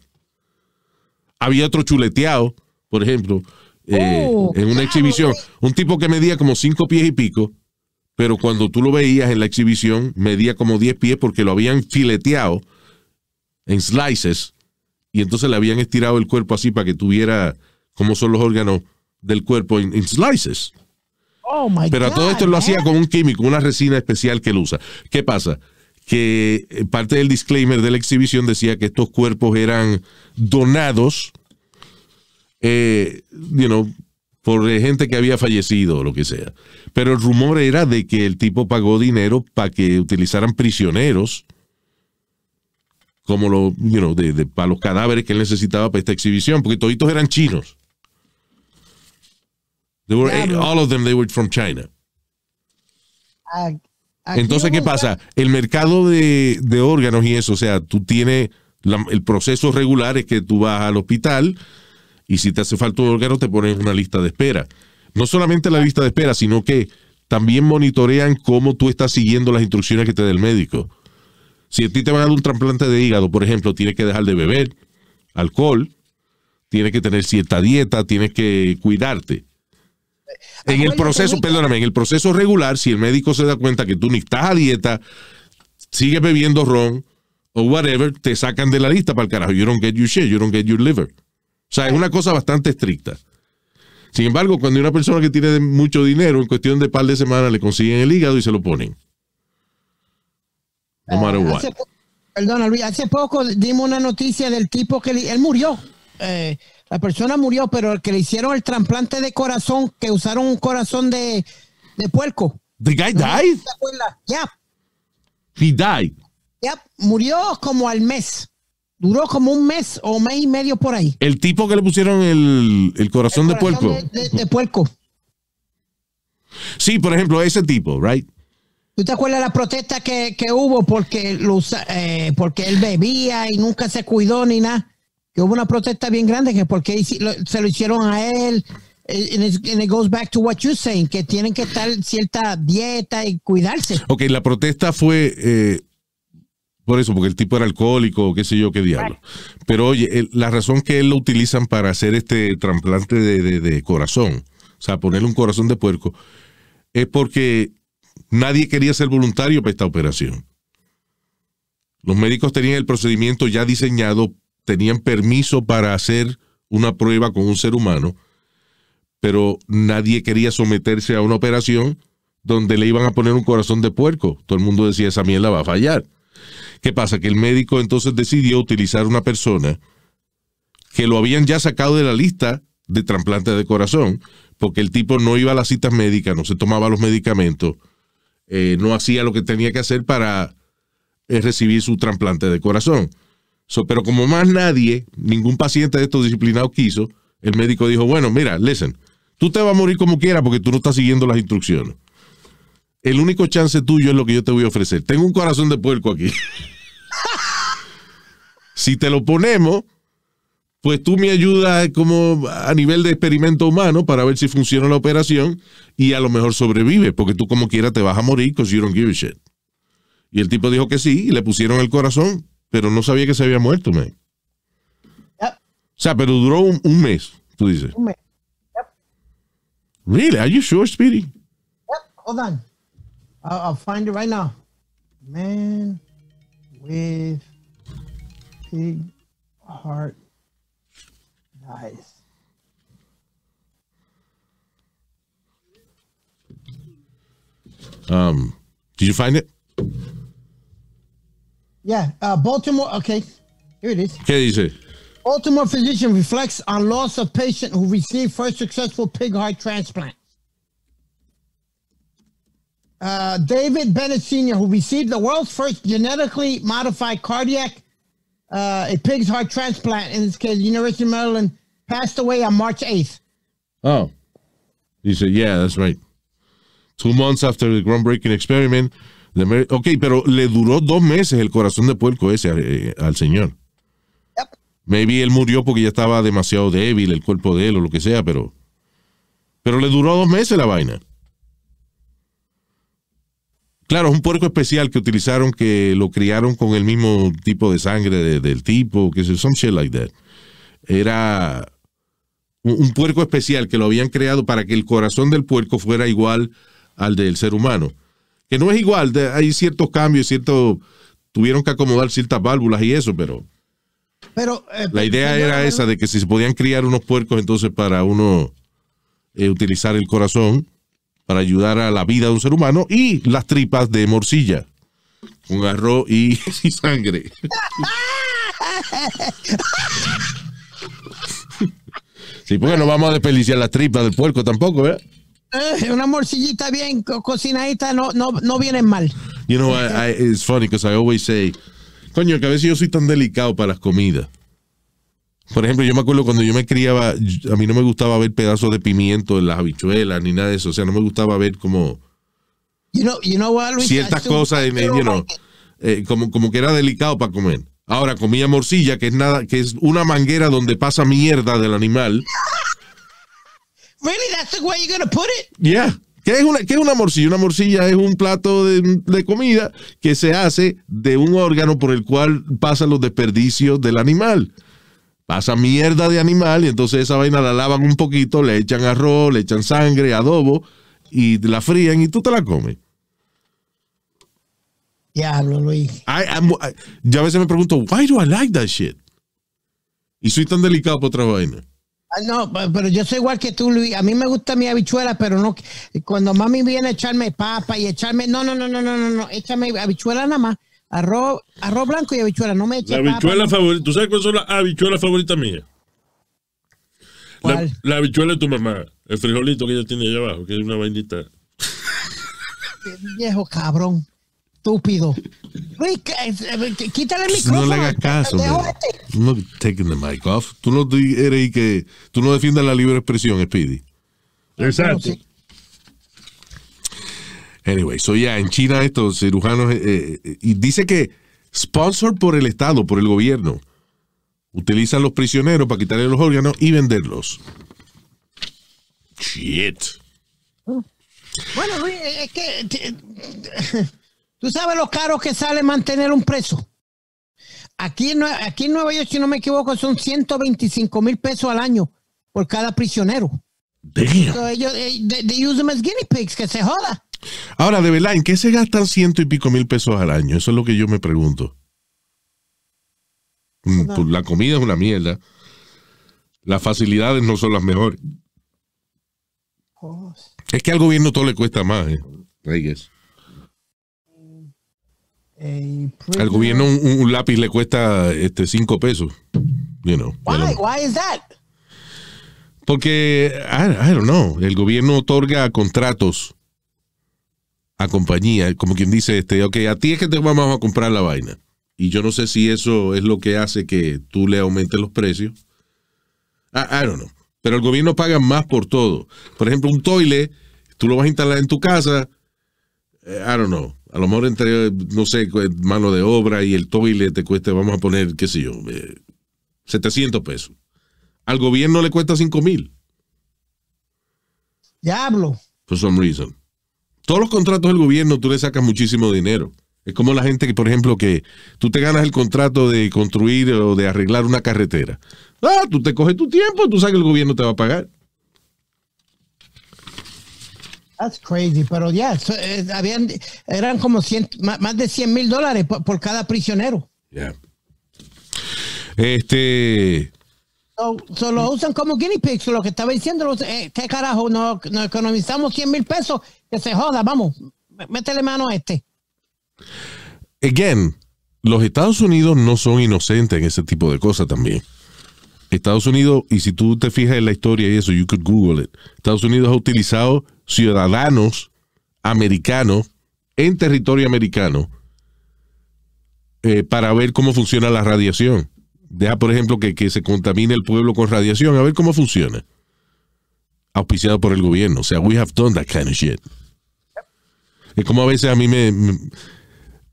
Había otro chuleteado, por ejemplo, eh, oh, en una exhibición, un tipo que medía como cinco pies y pico, pero cuando tú lo veías en la exhibición, medía como 10 pies porque lo habían fileteado en slices y entonces le habían estirado el cuerpo así para que tuviera como son los órganos del cuerpo en slices. Oh Pero todo esto lo hacía con un químico, una resina especial que él usa. ¿Qué pasa? Que eh, parte del disclaimer de la exhibición decía que estos cuerpos eran donados, eh, por eh, gente que había fallecido o lo que sea. Pero el rumor era de que el tipo pagó dinero para que utilizaran prisioneros como lo, de, para los cadáveres que él necesitaba para esta exhibición, porque toditos eran chinos all of them, they were from China. Entonces, ¿qué pasa? El mercado de, órganos y eso, o sea, tú tienes el proceso regular es que tú vas al hospital y si te hace falta un órgano te pones una lista de espera. No solamente la lista de espera, sino que también monitorean cómo tú estás siguiendo las instrucciones que te da el médico. Si a ti te van a dar un trasplante de hígado, por ejemplo, tienes que dejar de beber alcohol, tienes que tener cierta dieta, tienes que cuidarte. En el proceso, perdóname, en el proceso regular, si el médico se da cuenta que tú ni estás a dieta, sigues bebiendo ron o whatever, te sacan de la lista para el carajo. You don't get your shit, you don't get your liver. O sea, es una cosa bastante estricta. Sin embargo, cuando hay una persona que tiene mucho dinero, en cuestión de par de semanas le consiguen el hígado y se lo ponen. No eh, matter perdona, Luis, hace poco dimos una noticia del tipo que él murió. Eh, la persona murió, pero el que le hicieron el trasplante de corazón, que usaron un corazón de, de puerco. The guy died? Ya. He died. Murió como al mes. Duró como un mes o mes y medio por ahí. El tipo que le pusieron el, corazón, de puerco. De, puerco. Sí, por ejemplo, ese tipo, right? ¿Tú te acuerdas la protesta que, hubo porque, los, eh, porque él bebía y nunca se cuidó ni nada? hubo una protesta bien grande que porque se lo hicieron a él. en eh, it, goes back to what you saying, que tienen que estar cierta dieta y cuidarse. Ok, la protesta fue eh, por eso, porque el tipo era alcohólico, qué sé yo, qué diablo. Pero oye, la razón que él lo utilizan para hacer este trasplante de, de corazón, o sea, ponerle un corazón de puerco, es porque nadie quería ser voluntario para esta operación. Los médicos tenían el procedimiento ya diseñado tenían permiso para hacer una prueba con un ser humano, pero nadie quería someterse a una operación donde le iban a poner un corazón de puerco. Todo el mundo decía, esa la va a fallar. ¿Qué pasa? Que el médico entonces decidió utilizar una persona que lo habían ya sacado de la lista de trasplante de corazón, porque el tipo no iba a las citas médicas, no se tomaba los medicamentos, eh, no hacía lo que tenía que hacer para eh, recibir su trasplante de corazón pero como más nadie, ningún paciente de estos disciplinados quiso, el médico dijo, bueno, mira, listen, tú te vas a morir como quieras porque tú no estás siguiendo las instrucciones. El único chance tuyo es lo que yo te voy a ofrecer. Tengo un corazón de puerco aquí. si te lo ponemos, pues tú me ayudas como a nivel de experimento humano para ver si funciona la operación y a lo mejor sobrevive, porque tú como quiera te vas a morir because you don't give a shit. Y el tipo dijo que sí, y le pusieron el corazón pero no sabía que se había muerto, man. O sea, pero duró un, mes, tú dices. Un mes. Really? Are you sure, Speedy? Hold on. I'll, find it right now. Man with pig heart Nice. Um, did you find it? Yeah, uh, Baltimore. Okay, here it is. Okay, easy. Baltimore physician reflects on loss of patient who received first successful pig heart transplant. Uh, David Bennett Sr., who received the world's first genetically modified cardiac uh, a pig's heart transplant in this case, University of Maryland, passed away on March 8th. Oh, he said, yeah, that's right. Two months after the groundbreaking experiment, ok, pero le duró dos meses el corazón de puerco ese eh, al señor. Maybe él murió porque ya estaba demasiado débil el cuerpo de él o lo que sea, pero. Pero le duró dos meses la vaina. Claro, es un puerco especial que utilizaron que lo criaron con el mismo tipo de sangre del tipo, que es shit like that. Era un puerco especial que lo habían creado para que el corazón del puerco fuera igual al del ser humano que no es igual, hay ciertos cambios, cierto tuvieron que acomodar ciertas válvulas y eso, pero... Pero, eh, la idea era esa, de que si se podían criar unos puercos, entonces para uno eh, utilizar el corazón para ayudar a la vida de un ser humano y las tripas de morcilla con arroz y, sangre. sí, porque no vamos a despeliciar las tripas del puerco tampoco, ¿verdad? Eh, una morcillita bien cocinadita no, no, no viene mal. You know, I, it's funny because I always say, coño, que a veces yo soy tan delicado para las comidas. Por ejemplo, yo me acuerdo cuando yo me criaba, a mí no me gustaba ver pedazos de pimiento en las habichuelas ni nada de eso. O sea, no me gustaba ver como you know, ciertas cosas, you eh, como, como que era delicado para comer. Ahora comía morcilla, que es nada, que es una manguera donde pasa mierda del animal. Really, that's the way you're gonna put it? Yeah. ¿Qué es, una, una morcilla? Una morcilla es un plato de, comida que se hace de un órgano por el cual pasan los desperdicios del animal. Pasa mierda de animal y entonces esa vaina la lavan un poquito, le echan arroz, le echan sangre, adobo y la frían y tú te la comes. ya Luis. yo a veces me pregunto, why do I like that shit? Y soy tan delicado para otra vaina. Ah, no, pero yo soy igual que tú, Luis. A mí me gusta mi habichuela, pero no. Cuando mami viene a echarme papa y echarme. No, no, no, no, no, no, no. Échame habichuela nada más. Arroz, arroz blanco y habichuela. No me eches. La habichuela favorita. ¿Tú sabes cuál es la habichuela favorita mía? La, habichuela de tu mamá. El frijolito que ella tiene allá abajo, que es una vainita. viejo cabrón estúpido. Güey, eh, quítale el micrófono. No le hagas caso. I'm este. taking the mic off. Tú no defiendas la libre expresión, Speedy. Exacto. Anyway, so ya en China estos cirujanos eh, eh, y dice que sponsor por el Estado, por el gobierno, utilizan los prisioneros para quitarle los órganos y venderlos. Shit. Bueno, es que ¿Tú sabes lo caro que sale mantener un preso? Aquí en, aquí en Nueva York, si no me equivoco, son 125 mil pesos al año por cada prisionero. ¿De ellos, eh, they, use them as guinea pigs, que se joda. Ahora, de verdad, ¿en qué se gastan ciento y pico mil pesos al año? Eso es lo que yo me pregunto. Mm, pues, la comida es una mierda. Las facilidades no son las mejores. Es que al gobierno todo le cuesta más, eh. Eh, Al gobierno un, lápiz le cuesta este cinco pesos. why is Porque, I, don't know, el gobierno otorga contratos a compañía, como quien dice, este, ok, a ti es que te vamos a comprar la vaina. Y yo no sé si eso es lo que hace que tú le aumentes los precios. I, I don't know. Pero el gobierno paga más por todo. Por ejemplo, un toile, tú lo vas a instalar en tu casa, eh, I don't know a lo mejor entre, no sé, mano de obra y el toile te cueste, vamos a poner, qué sé yo, 700 eh, pesos. Al gobierno le cuesta 5 mil. Diablo. For some reason. Todos los contratos del gobierno tú le sacas muchísimo dinero. Es como la gente que, por ejemplo, que tú te ganas el contrato de construir o de arreglar una carretera. Ah, tú te coges tu tiempo, tú sabes que el gobierno te va a pagar. That's crazy, pero ya, eh, habían, eran como más, de 100 mil dólares por, cada prisionero. Yeah. Este. lo usan como guinea pigs, lo que estaba diciendo, eh, qué carajo, nos no economizamos 100 mil pesos, que se joda, vamos, métele mano a este. Again, los Estados Unidos no son inocentes en ese tipo de cosas también. Estados Unidos, y si tú te fijas en la historia y eso, you could Google it. Estados Unidos ha utilizado ciudadanos americanos en territorio americano eh, para ver cómo funciona la radiación. Deja, por ejemplo, que, que se contamine el pueblo con radiación, a ver cómo funciona. Auspiciado por el gobierno. O sea, we have done that kind of shit. Es como a veces a mí me,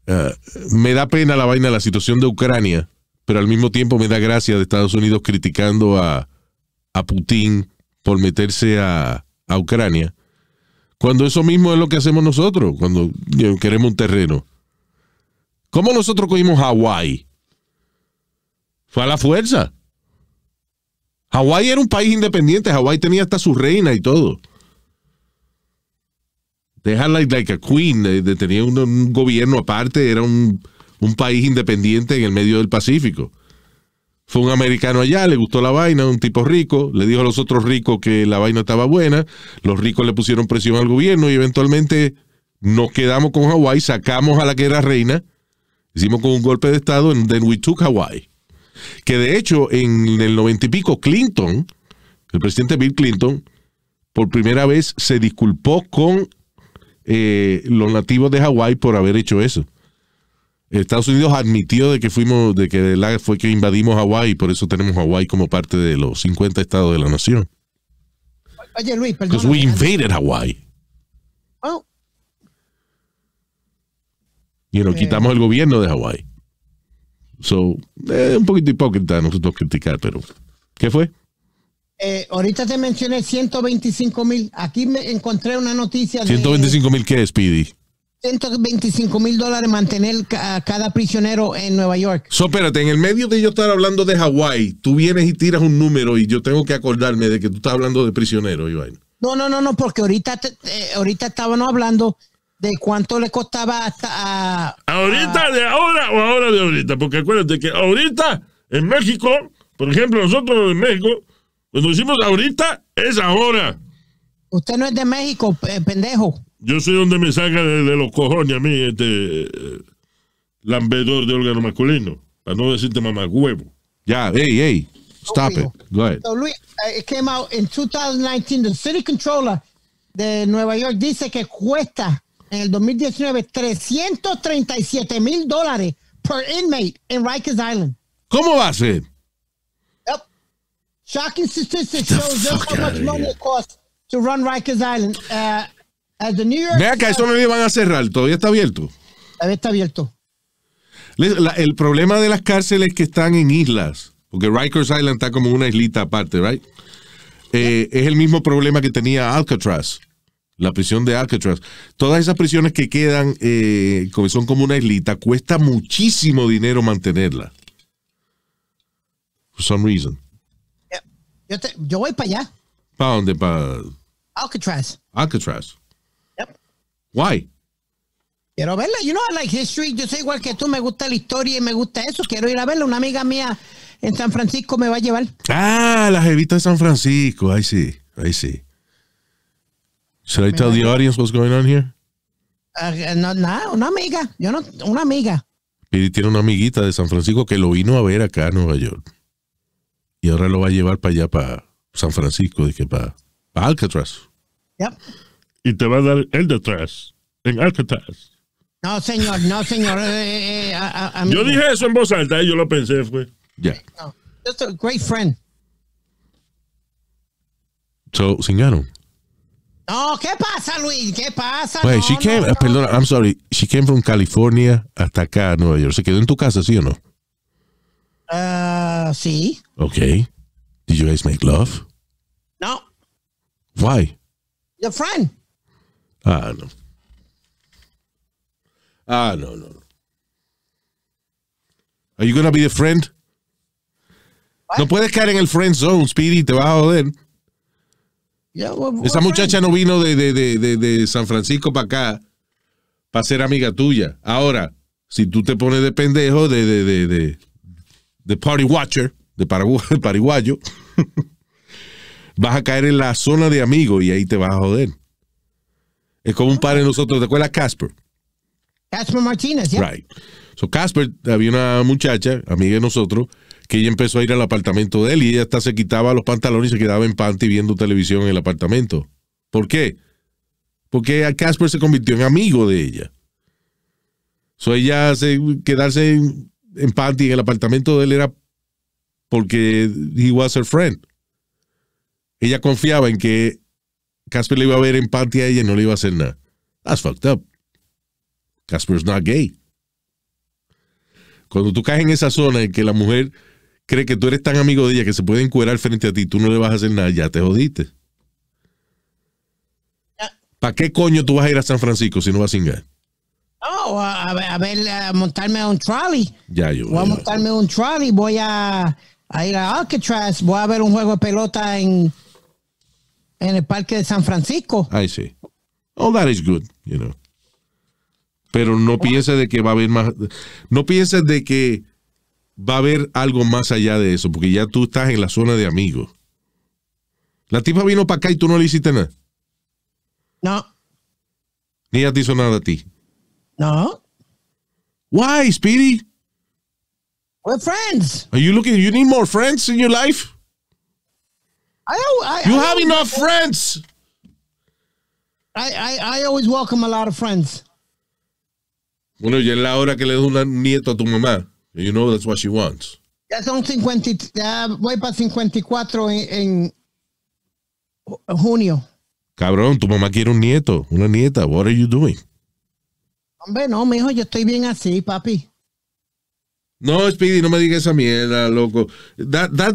eh, da pena la vaina, la situación de Ucrania, pero al mismo tiempo me da gracia de Estados Unidos criticando a, Putin por meterse a Ucrania cuando eso mismo es lo que hacemos nosotros, cuando queremos un terreno. ¿Cómo nosotros cogimos Hawái? Fue a la fuerza. Hawái era un país independiente, Hawái tenía hasta su reina y todo. Deja la like, like a queen, eh, tenía un, gobierno aparte, era un país independiente en el medio del Pacífico. Fue un americano allá, le gustó la vaina, un tipo rico, le dijo a los otros ricos que la vaina estaba buena, los ricos le pusieron presión al gobierno y eventualmente nos quedamos con Hawái, sacamos a la que era reina, hicimos con un golpe de Estado, y then we took Hawái. Que de hecho, en el noventa y pico, Clinton, el presidente Bill Clinton, por primera vez se disculpó con eh, los nativos de Hawái por haber hecho eso. Estados Unidos admitió de que fuimos, de que fue que invadimos Hawái y por eso tenemos Hawái como parte de los 50 estados de la nación. Oye, Luis, perdón. Because we invaded Hawái. Oh. Y nos eh. quitamos el gobierno de Hawái. So, un poquito hipócrita nosotros criticar, pero ¿qué fue? Eh, ahorita te mencioné 125 mil. Aquí me encontré una noticia. De, 125 mil, ¿qué es, Pidi? 125 mil dólares mantener a cada prisionero en Nueva York. So, espérate, en el medio de yo estar hablando de Hawái, tú vienes y tiras un número y yo tengo que acordarme de que tú estás hablando de prisionero, Iván. No, no, no, no, porque ahorita, ahorita estábamos hablando de cuánto le costaba hasta a, Ahorita de ahora o ahora de ahorita, porque acuérdate que ahorita en México, por ejemplo, nosotros en México, cuando decimos ahorita, es ahora. Usted no es de México, eh, pendejo. Yo soy donde me saca de, los cojones a mí este eh, lambedor de órgano masculino, para no decirte mamá huevo. Ya, hey, hey, stop it. Go ahead. So Luis, eh, it came out in 2019. The city controller de Nueva York dice que cuesta en el 2019 337 mil dólares per inmate en Rikers Island. ¿Cómo va a ser? Yep. Shocking statistics shows just how much money it costs to run Rikers Island. Uh, Ve que eso no van a cerrar, todavía está abierto. Todavía está abierto. el problema de las cárceles que están en islas, porque Rikers Island está como una islita aparte, ¿right? Eh, es el mismo problema que tenía Alcatraz, la prisión de Alcatraz. Todas esas prisiones que quedan, eh, son como una islita, cuesta muchísimo dinero mantenerla. For some reason. Yo, yo voy para allá. ¿Para dónde? Para Alcatraz. Alcatraz. Why? Quiero verla. You know, I like history. Yo soy igual que tú. Me gusta la historia y me gusta eso. Quiero ir a verla. Una amiga mía en San Francisco me va a llevar. Ah, la jevita de San Francisco. Ahí sí. Ahí sí. Should I tell the audience what's going on here? aquí? Ah, eh, no, nada, una amiga. Yo no, una amiga. Pidi tiene una amiguita de San Francisco que lo vino a ver acá a Nueva York. Y ahora lo va a llevar para allá, para San Francisco, dije, para, para Alcatraz. Yep y te va a dar el detrás, en Alcatraz. No, señor, no, señor. Eh, eh, yo dije eso en voz alta y eh, yo lo pensé, fue. Ya. just a great friend. So, ganó. No, ¿qué pasa, Luis? ¿Qué pasa? Wait, she came, perdona, I'm sorry. She came from California hasta acá, Nueva York. ¿Se quedó en tu casa, sí o no? Uh, sí. Okay. Did you guys make love? No. Why? Your friend. Ah, no. Ah, no, no, no. Are you gonna be the friend? No puedes caer en el friend zone, Speedy, te vas a joder. Esa muchacha no vino de, San Francisco para acá para ser amiga tuya. Ahora, si tú te pones de pendejo, de, de, de, party watcher, de paraguayo, vas a caer en la zona de amigos y ahí te vas a joder. Es como un padre de nosotros, ¿te acuerdas Casper? Casper Martínez, ¿ya? Right. So Casper, había una muchacha, amiga de nosotros, que ella empezó a ir al apartamento de él y ella hasta se quitaba los pantalones y se quedaba en panty viendo televisión en el apartamento. ¿Por qué? Porque Casper se convirtió en amigo de ella. So ella quedarse en, panty en el apartamento de él era porque he was her friend. Ella confiaba en que Casper le iba a ver en a ella y no le iba a hacer nada. That's fucked up. Casper's not gay. Cuando tú caes en esa zona en que la mujer cree que tú eres tan amigo de ella que se puede encuerar frente a ti, tú no le vas a hacer nada, ya te jodiste. ¿Para qué coño tú vas a ir a San Francisco si no vas a cingar? Oh, a, a ver, montarme a un trolley. Ya, yo. Voy a montarme a un trolley, voy a, a ir a Alcatraz, voy a ver un juego de pelota en, en el parque de San Francisco. Ahí sí. All that is good, you know. Pero no pienses de que va a haber más. No pienses de que va a haber algo más allá de eso, porque ya tú estás en la zona de amigos. La tipa vino para acá y tú no le hiciste nada. No. Ni ella te hizo nada a ti. No. Why, Speedy? We're friends. Are you looking? You need more friends in your life? you have enough friends. I, I, I always welcome a lot of friends. Bueno, ya es la hora que le des un nieto a tu mamá. You know that's what she wants. Ya son 50, ya voy para 54 en, en junio. Cabrón, tu mamá quiere un nieto, una nieta. What are you doing? Hombre, no, mijo, yo estoy bien así, papi. No, Speedy, no me digas esa mierda, loco. That, that,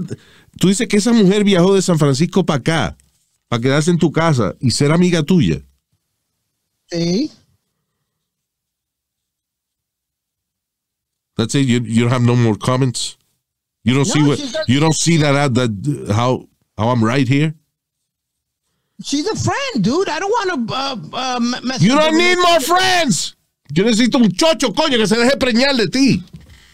tú dices que esa mujer viajó de San Francisco para acá, para quedarse en tu casa y ser amiga tuya. Sí. That's it. You, you don't have no more comments. You don't see what you don't see that, that how how I'm right here. She's a friend, dude. I don't want to. Uh, uh, you don't need more friends. Yo necesito un chocho, coño, que se deje preñar de ti.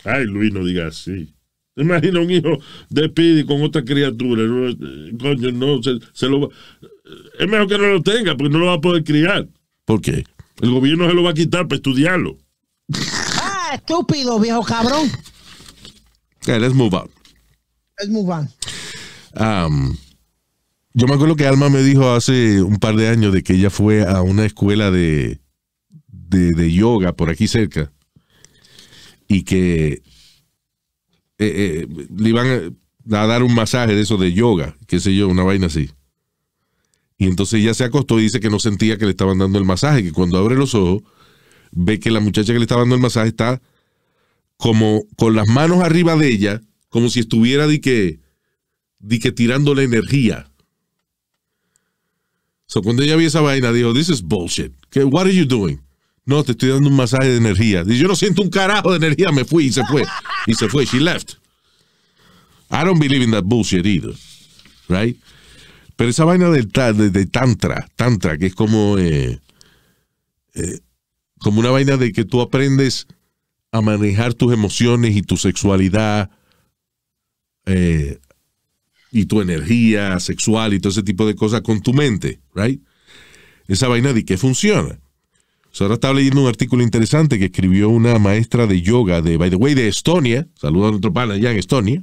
Ay, Luis, no digas así. Imagina un hijo de con otra criatura. Eh, coño, no, se, lo va. Eh, es mejor que no lo tenga porque no lo va a poder criar. ¿Por qué? El gobierno se lo va a quitar para estudiarlo. Ah, estúpido, viejo cabrón. Okay, let's move on. Let's move on. yo me acuerdo que Alma me dijo hace un par de años de que ella fue a una escuela de yoga por aquí cerca y que eh, eh, le iban a dar un masaje de eso de yoga, qué sé yo, una vaina así. Y entonces ella se acostó y dice que no sentía que le estaban dando el masaje, que cuando abre los ojos ve que la muchacha que le estaba dando el masaje está como con las manos arriba de ella, como si estuviera de que, de que la energía. So, cuando ella vio esa vaina, dijo, this is bullshit. what are you doing? No, te estoy dando un masaje de energía. Dice, yo no siento un carajo de energía, me fui y se fue. Y se fue, she left. I don't believe in that bullshit either. Right? Pero esa vaina de, tantra, tantra, que es como, eh, eh, como una vaina de que tú aprendes a manejar tus emociones y tu sexualidad eh, y tu energía sexual y todo ese tipo de cosas con tu mente, right? Esa vaina de que funciona ahora estaba leyendo un artículo interesante que escribió una maestra de yoga de, by the way, de Estonia. Saludos a nuestro pana allá en Estonia.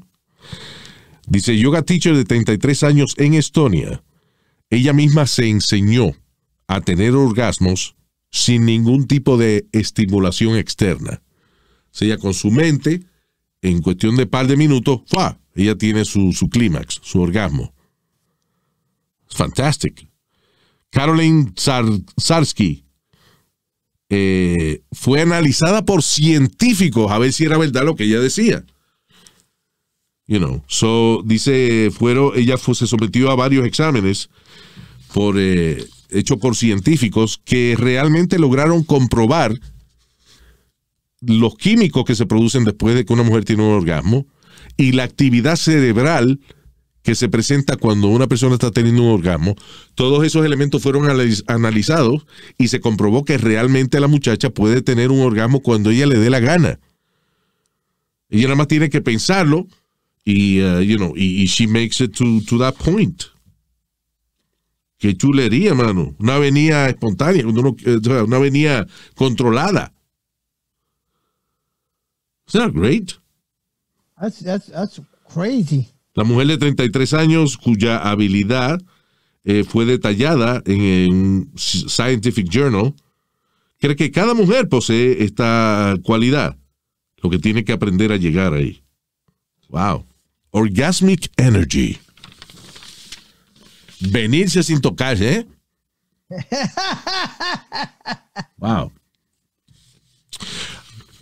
Dice, yoga teacher de 33 años en Estonia. Ella misma se enseñó a tener orgasmos sin ningún tipo de estimulación externa. O sea, con su mente, en cuestión de par de minutos, ¡fua! ella tiene su, clímax, su orgasmo. Fantastic. Caroline Sarsky eh, fue analizada por científicos a ver si era verdad lo que ella decía. You know, dice, fueron, ella se sometió a varios exámenes por eh, hecho por científicos que realmente lograron comprobar los químicos que se producen después de que una mujer tiene un orgasmo y la actividad cerebral que se presenta cuando una persona está teniendo un orgasmo, todos esos elementos fueron analizados y se comprobó que realmente la muchacha puede tener un orgasmo cuando ella le dé la gana. Ella nada más tiene que pensarlo y, uh, you know, y, she makes it to, that point. Qué chulería, mano. Una avenida espontánea, eh, una avenida controlada. Is that great? that's, that's crazy. La mujer de 33 años, cuya habilidad eh, fue detallada en un Scientific Journal, cree que cada mujer posee esta cualidad, lo que tiene que aprender a llegar ahí. Wow. Orgasmic Energy. Venirse sin tocar, ¿eh? Wow.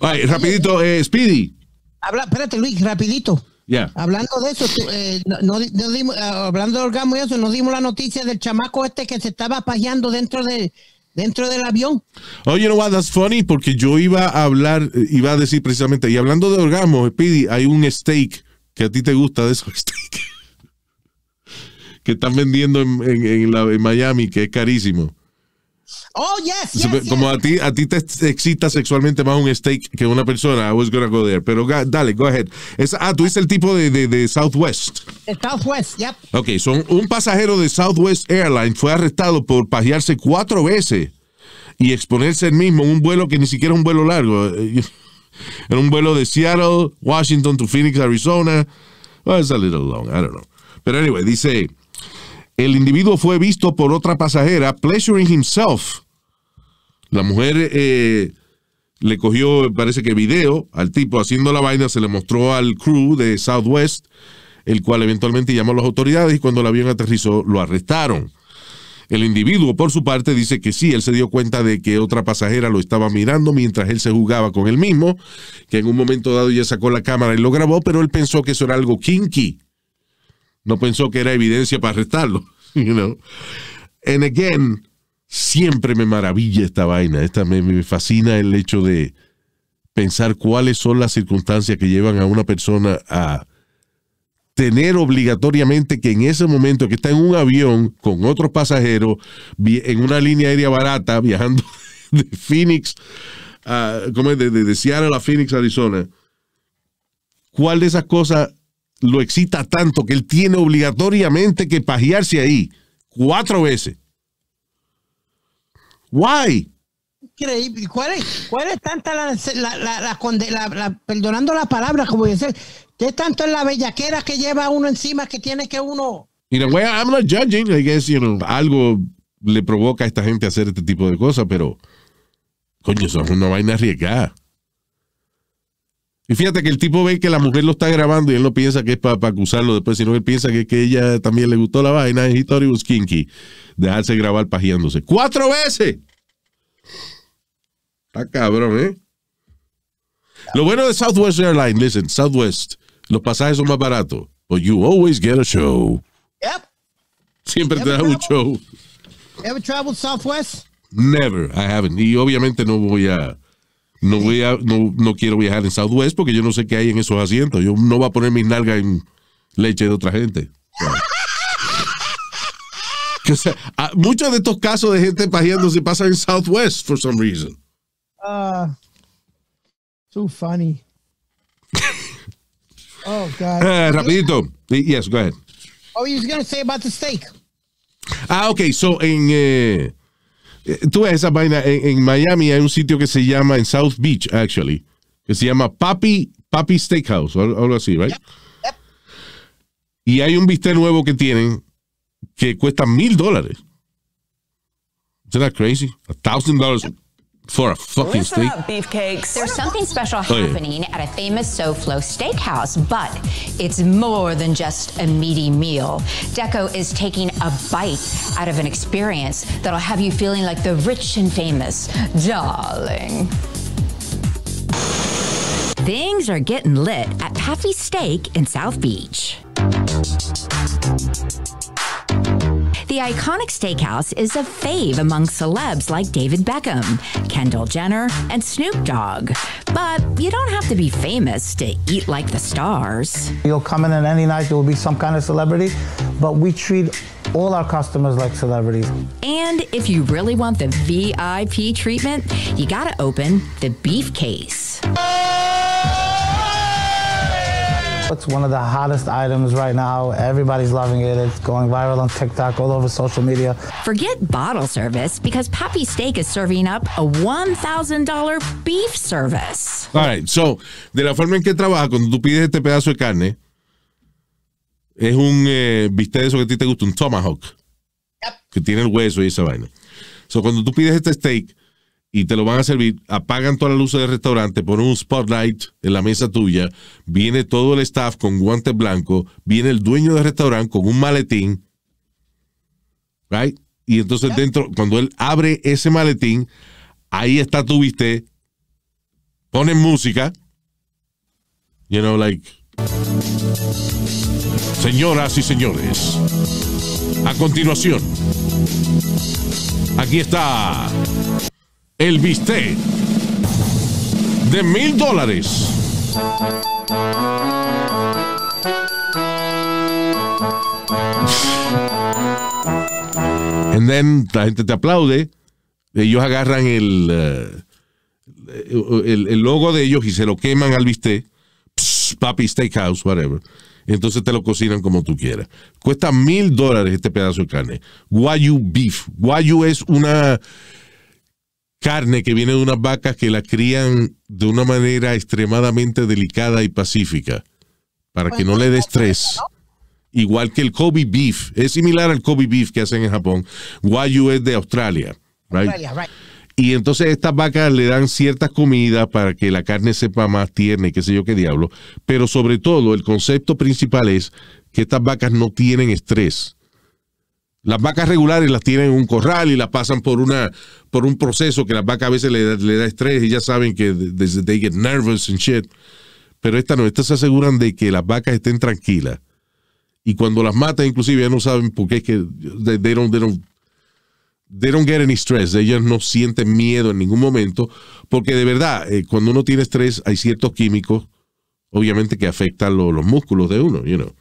Ay, rapidito, eh, Speedy. Habla, espérate, Luis, rapidito. Hablando de eso, eh, no, eh, hablando de orgasmo y eso, nos dimos la noticia del chamaco este que se estaba pajeando dentro de dentro del avión. Oh, you know what, that's funny, porque yo iba a hablar, eh, iba a decir precisamente, y hablando de orgasmo, Speedy, hay un steak que a ti te gusta de esos steaks que están vendiendo en, en Miami, que es carísimo. Oh, yes, Como a ti, a ti te excita sexualmente más un steak que una persona. I was to go there. Pero dale, go ahead. Es, ah, tú dices el tipo de, de, de Southwest. Southwest, yep. Ok, son un pasajero de Southwest Airlines fue arrestado por pajearse cuatro veces y exponerse él mismo en un vuelo que ni siquiera es un vuelo largo. En un vuelo de Seattle, Washington to Phoenix, Arizona. it's a little long, I don't know. Pero anyway, dice el individuo fue visto por otra pasajera pleasuring himself. La mujer eh, le cogió, parece que video al tipo haciendo la vaina, se le mostró al crew de Southwest, el cual eventualmente llamó a las autoridades y cuando el avión aterrizó lo arrestaron. El individuo, por su parte, dice que sí, él se dio cuenta de que otra pasajera lo estaba mirando mientras él se jugaba con él mismo, que en un momento dado ya sacó la cámara y lo grabó, pero él pensó que eso era algo kinky no pensó que era evidencia para arrestarlo. You know? And again, siempre me maravilla esta vaina. Esta me, fascina el hecho de pensar cuáles son las circunstancias que llevan a una persona a tener obligatoriamente que en ese momento que está en un avión con otros pasajeros, en una línea aérea barata, viajando de Phoenix, de Seattle a Phoenix, Arizona, ¿cuál de esas cosas lo excita tanto que él tiene obligatoriamente que pajearse ahí cuatro veces. Why? Increíble. ¿Cuál es, tanta la, perdonando la palabra, como decir? qué tanto es la bellaquera que lleva uno encima que tiene que uno? Mira, I'm not judging, algo le provoca a esta gente hacer este tipo de cosas, pero coño, eso es una vaina arriesgada. Y fíjate que el tipo ve que la mujer lo está grabando y él no piensa que es para acusarlo después, sino que él piensa que, que ella también le gustó la vaina. de thought it was kinky. Dejarse grabar pajeándose. ¡Cuatro veces! Está cabrón, ¿eh? Lo bueno de Southwest Airlines, listen, Southwest, los pasajes son más baratos. But you always get a show. Yep. Siempre te da un show. Ever traveled Southwest? Never, I haven't. Y obviamente no voy a no, voy a, no, quiero viajar en Southwest porque yo no sé qué hay en esos asientos. Yo no voy a poner mis nalgas en leche de otra gente. muchos de estos casos de gente pajeando se pasan en Southwest for some reason. Ah, uh, funny. oh God. Eh, rapidito. Yes, go ahead. Oh, you going gonna say about the steak. Ah, okay. So en eh, eh, tú ves esa vaina, en, Miami hay un sitio que se llama, en South Beach, actually, que se llama Papi, Papi Steakhouse, o algo así, ¿right? Y hay un bistec nuevo que tienen que cuesta mil dólares. ¿Es crazy? A thousand dollars for a fucking Listen steak. Up, beefcakes. There's something special oh, happening yeah. at a famous SoFlo steakhouse, but it's more than just a meaty meal. Deco is taking a bite out of an experience that'll have you feeling like the rich and famous, darling. Things are getting lit at Paffy's Steak in South Beach. The iconic steakhouse is a fave among celebs like David Beckham, Kendall Jenner, and Snoop Dogg. But you don't have to be famous to eat like the stars. You'll come in and any night there will be some kind of celebrity, but we treat all our customers like celebrities. And if you really want the VIP treatment, you got to open the beef case. It's one of the hottest items right now. Everybody's loving it. It's going viral on TikTok, all over social media. Forget bottle service because Pappy Steak is serving up a $1,000 beef service. All right, so de la forma en que trabaja, cuando tú pides este pedazo de carne, es un eh, de eso que a ti te gusta, un tomahawk. Yep. Que tiene el hueso y esa vaina. So, cuando tú pides este steak, y te lo van a servir, apagan todas las luces del restaurante, ponen un spotlight en la mesa tuya, viene todo el staff con guantes blancos, viene el dueño del restaurante con un maletín, right? Y entonces dentro, cuando él abre ese maletín, ahí está tu viste, ponen música, you know, like, señoras y señores, a continuación, aquí está el bistec de mil dólares. Y then la gente te aplaude. Ellos agarran eh, el, el, logo de ellos y se lo queman al bistec. papi Steakhouse, whatever. Entonces te lo cocinan como tú quieras. Cuesta mil dólares este pedazo de carne. Guayu beef. Guayu es una carne que viene de unas vacas que la crían de una manera extremadamente delicada y pacífica, para que no le dé estrés. Igual que el Kobe beef, es similar al Kobe beef que hacen en Japón. Wagyu es de Australia, Y entonces estas vacas le dan ciertas comidas para que la carne sepa más tierna y qué sé yo qué diablo. Pero sobre todo, el concepto principal es que estas vacas no tienen estrés. Las vacas regulares las tienen en un corral y las pasan por una por un proceso que las vacas a veces le, da estrés y ya saben que they, get nervous and shit. Pero estas no, estas se aseguran de que las vacas estén tranquilas. Y cuando las matan, inclusive, ya no saben por qué es que they, don't, don't get any stress, ellas no sienten miedo en ningún momento, porque de verdad, eh, cuando uno tiene estrés, hay ciertos químicos, obviamente, que afectan los músculos de uno, you know?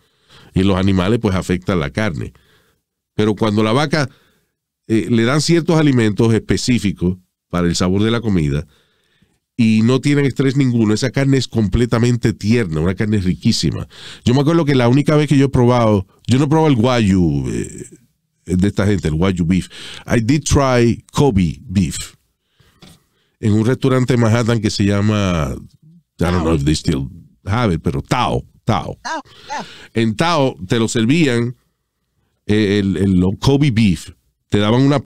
y los animales, pues afectan la carne. Pero cuando la vaca eh, le dan ciertos alimentos específicos para el sabor de la comida y no tienen estrés ninguno, esa carne es completamente tierna, una carne riquísima. Yo me acuerdo que la única vez que yo he probado, yo no he probado el guayu eh, de esta gente, el guayu beef. I did try Kobe beef en un restaurante en Manhattan que se llama, I don't know if they still have it, pero Tao, Tao. En Tao te lo servían eh, el, el, Kobe beef, te daban una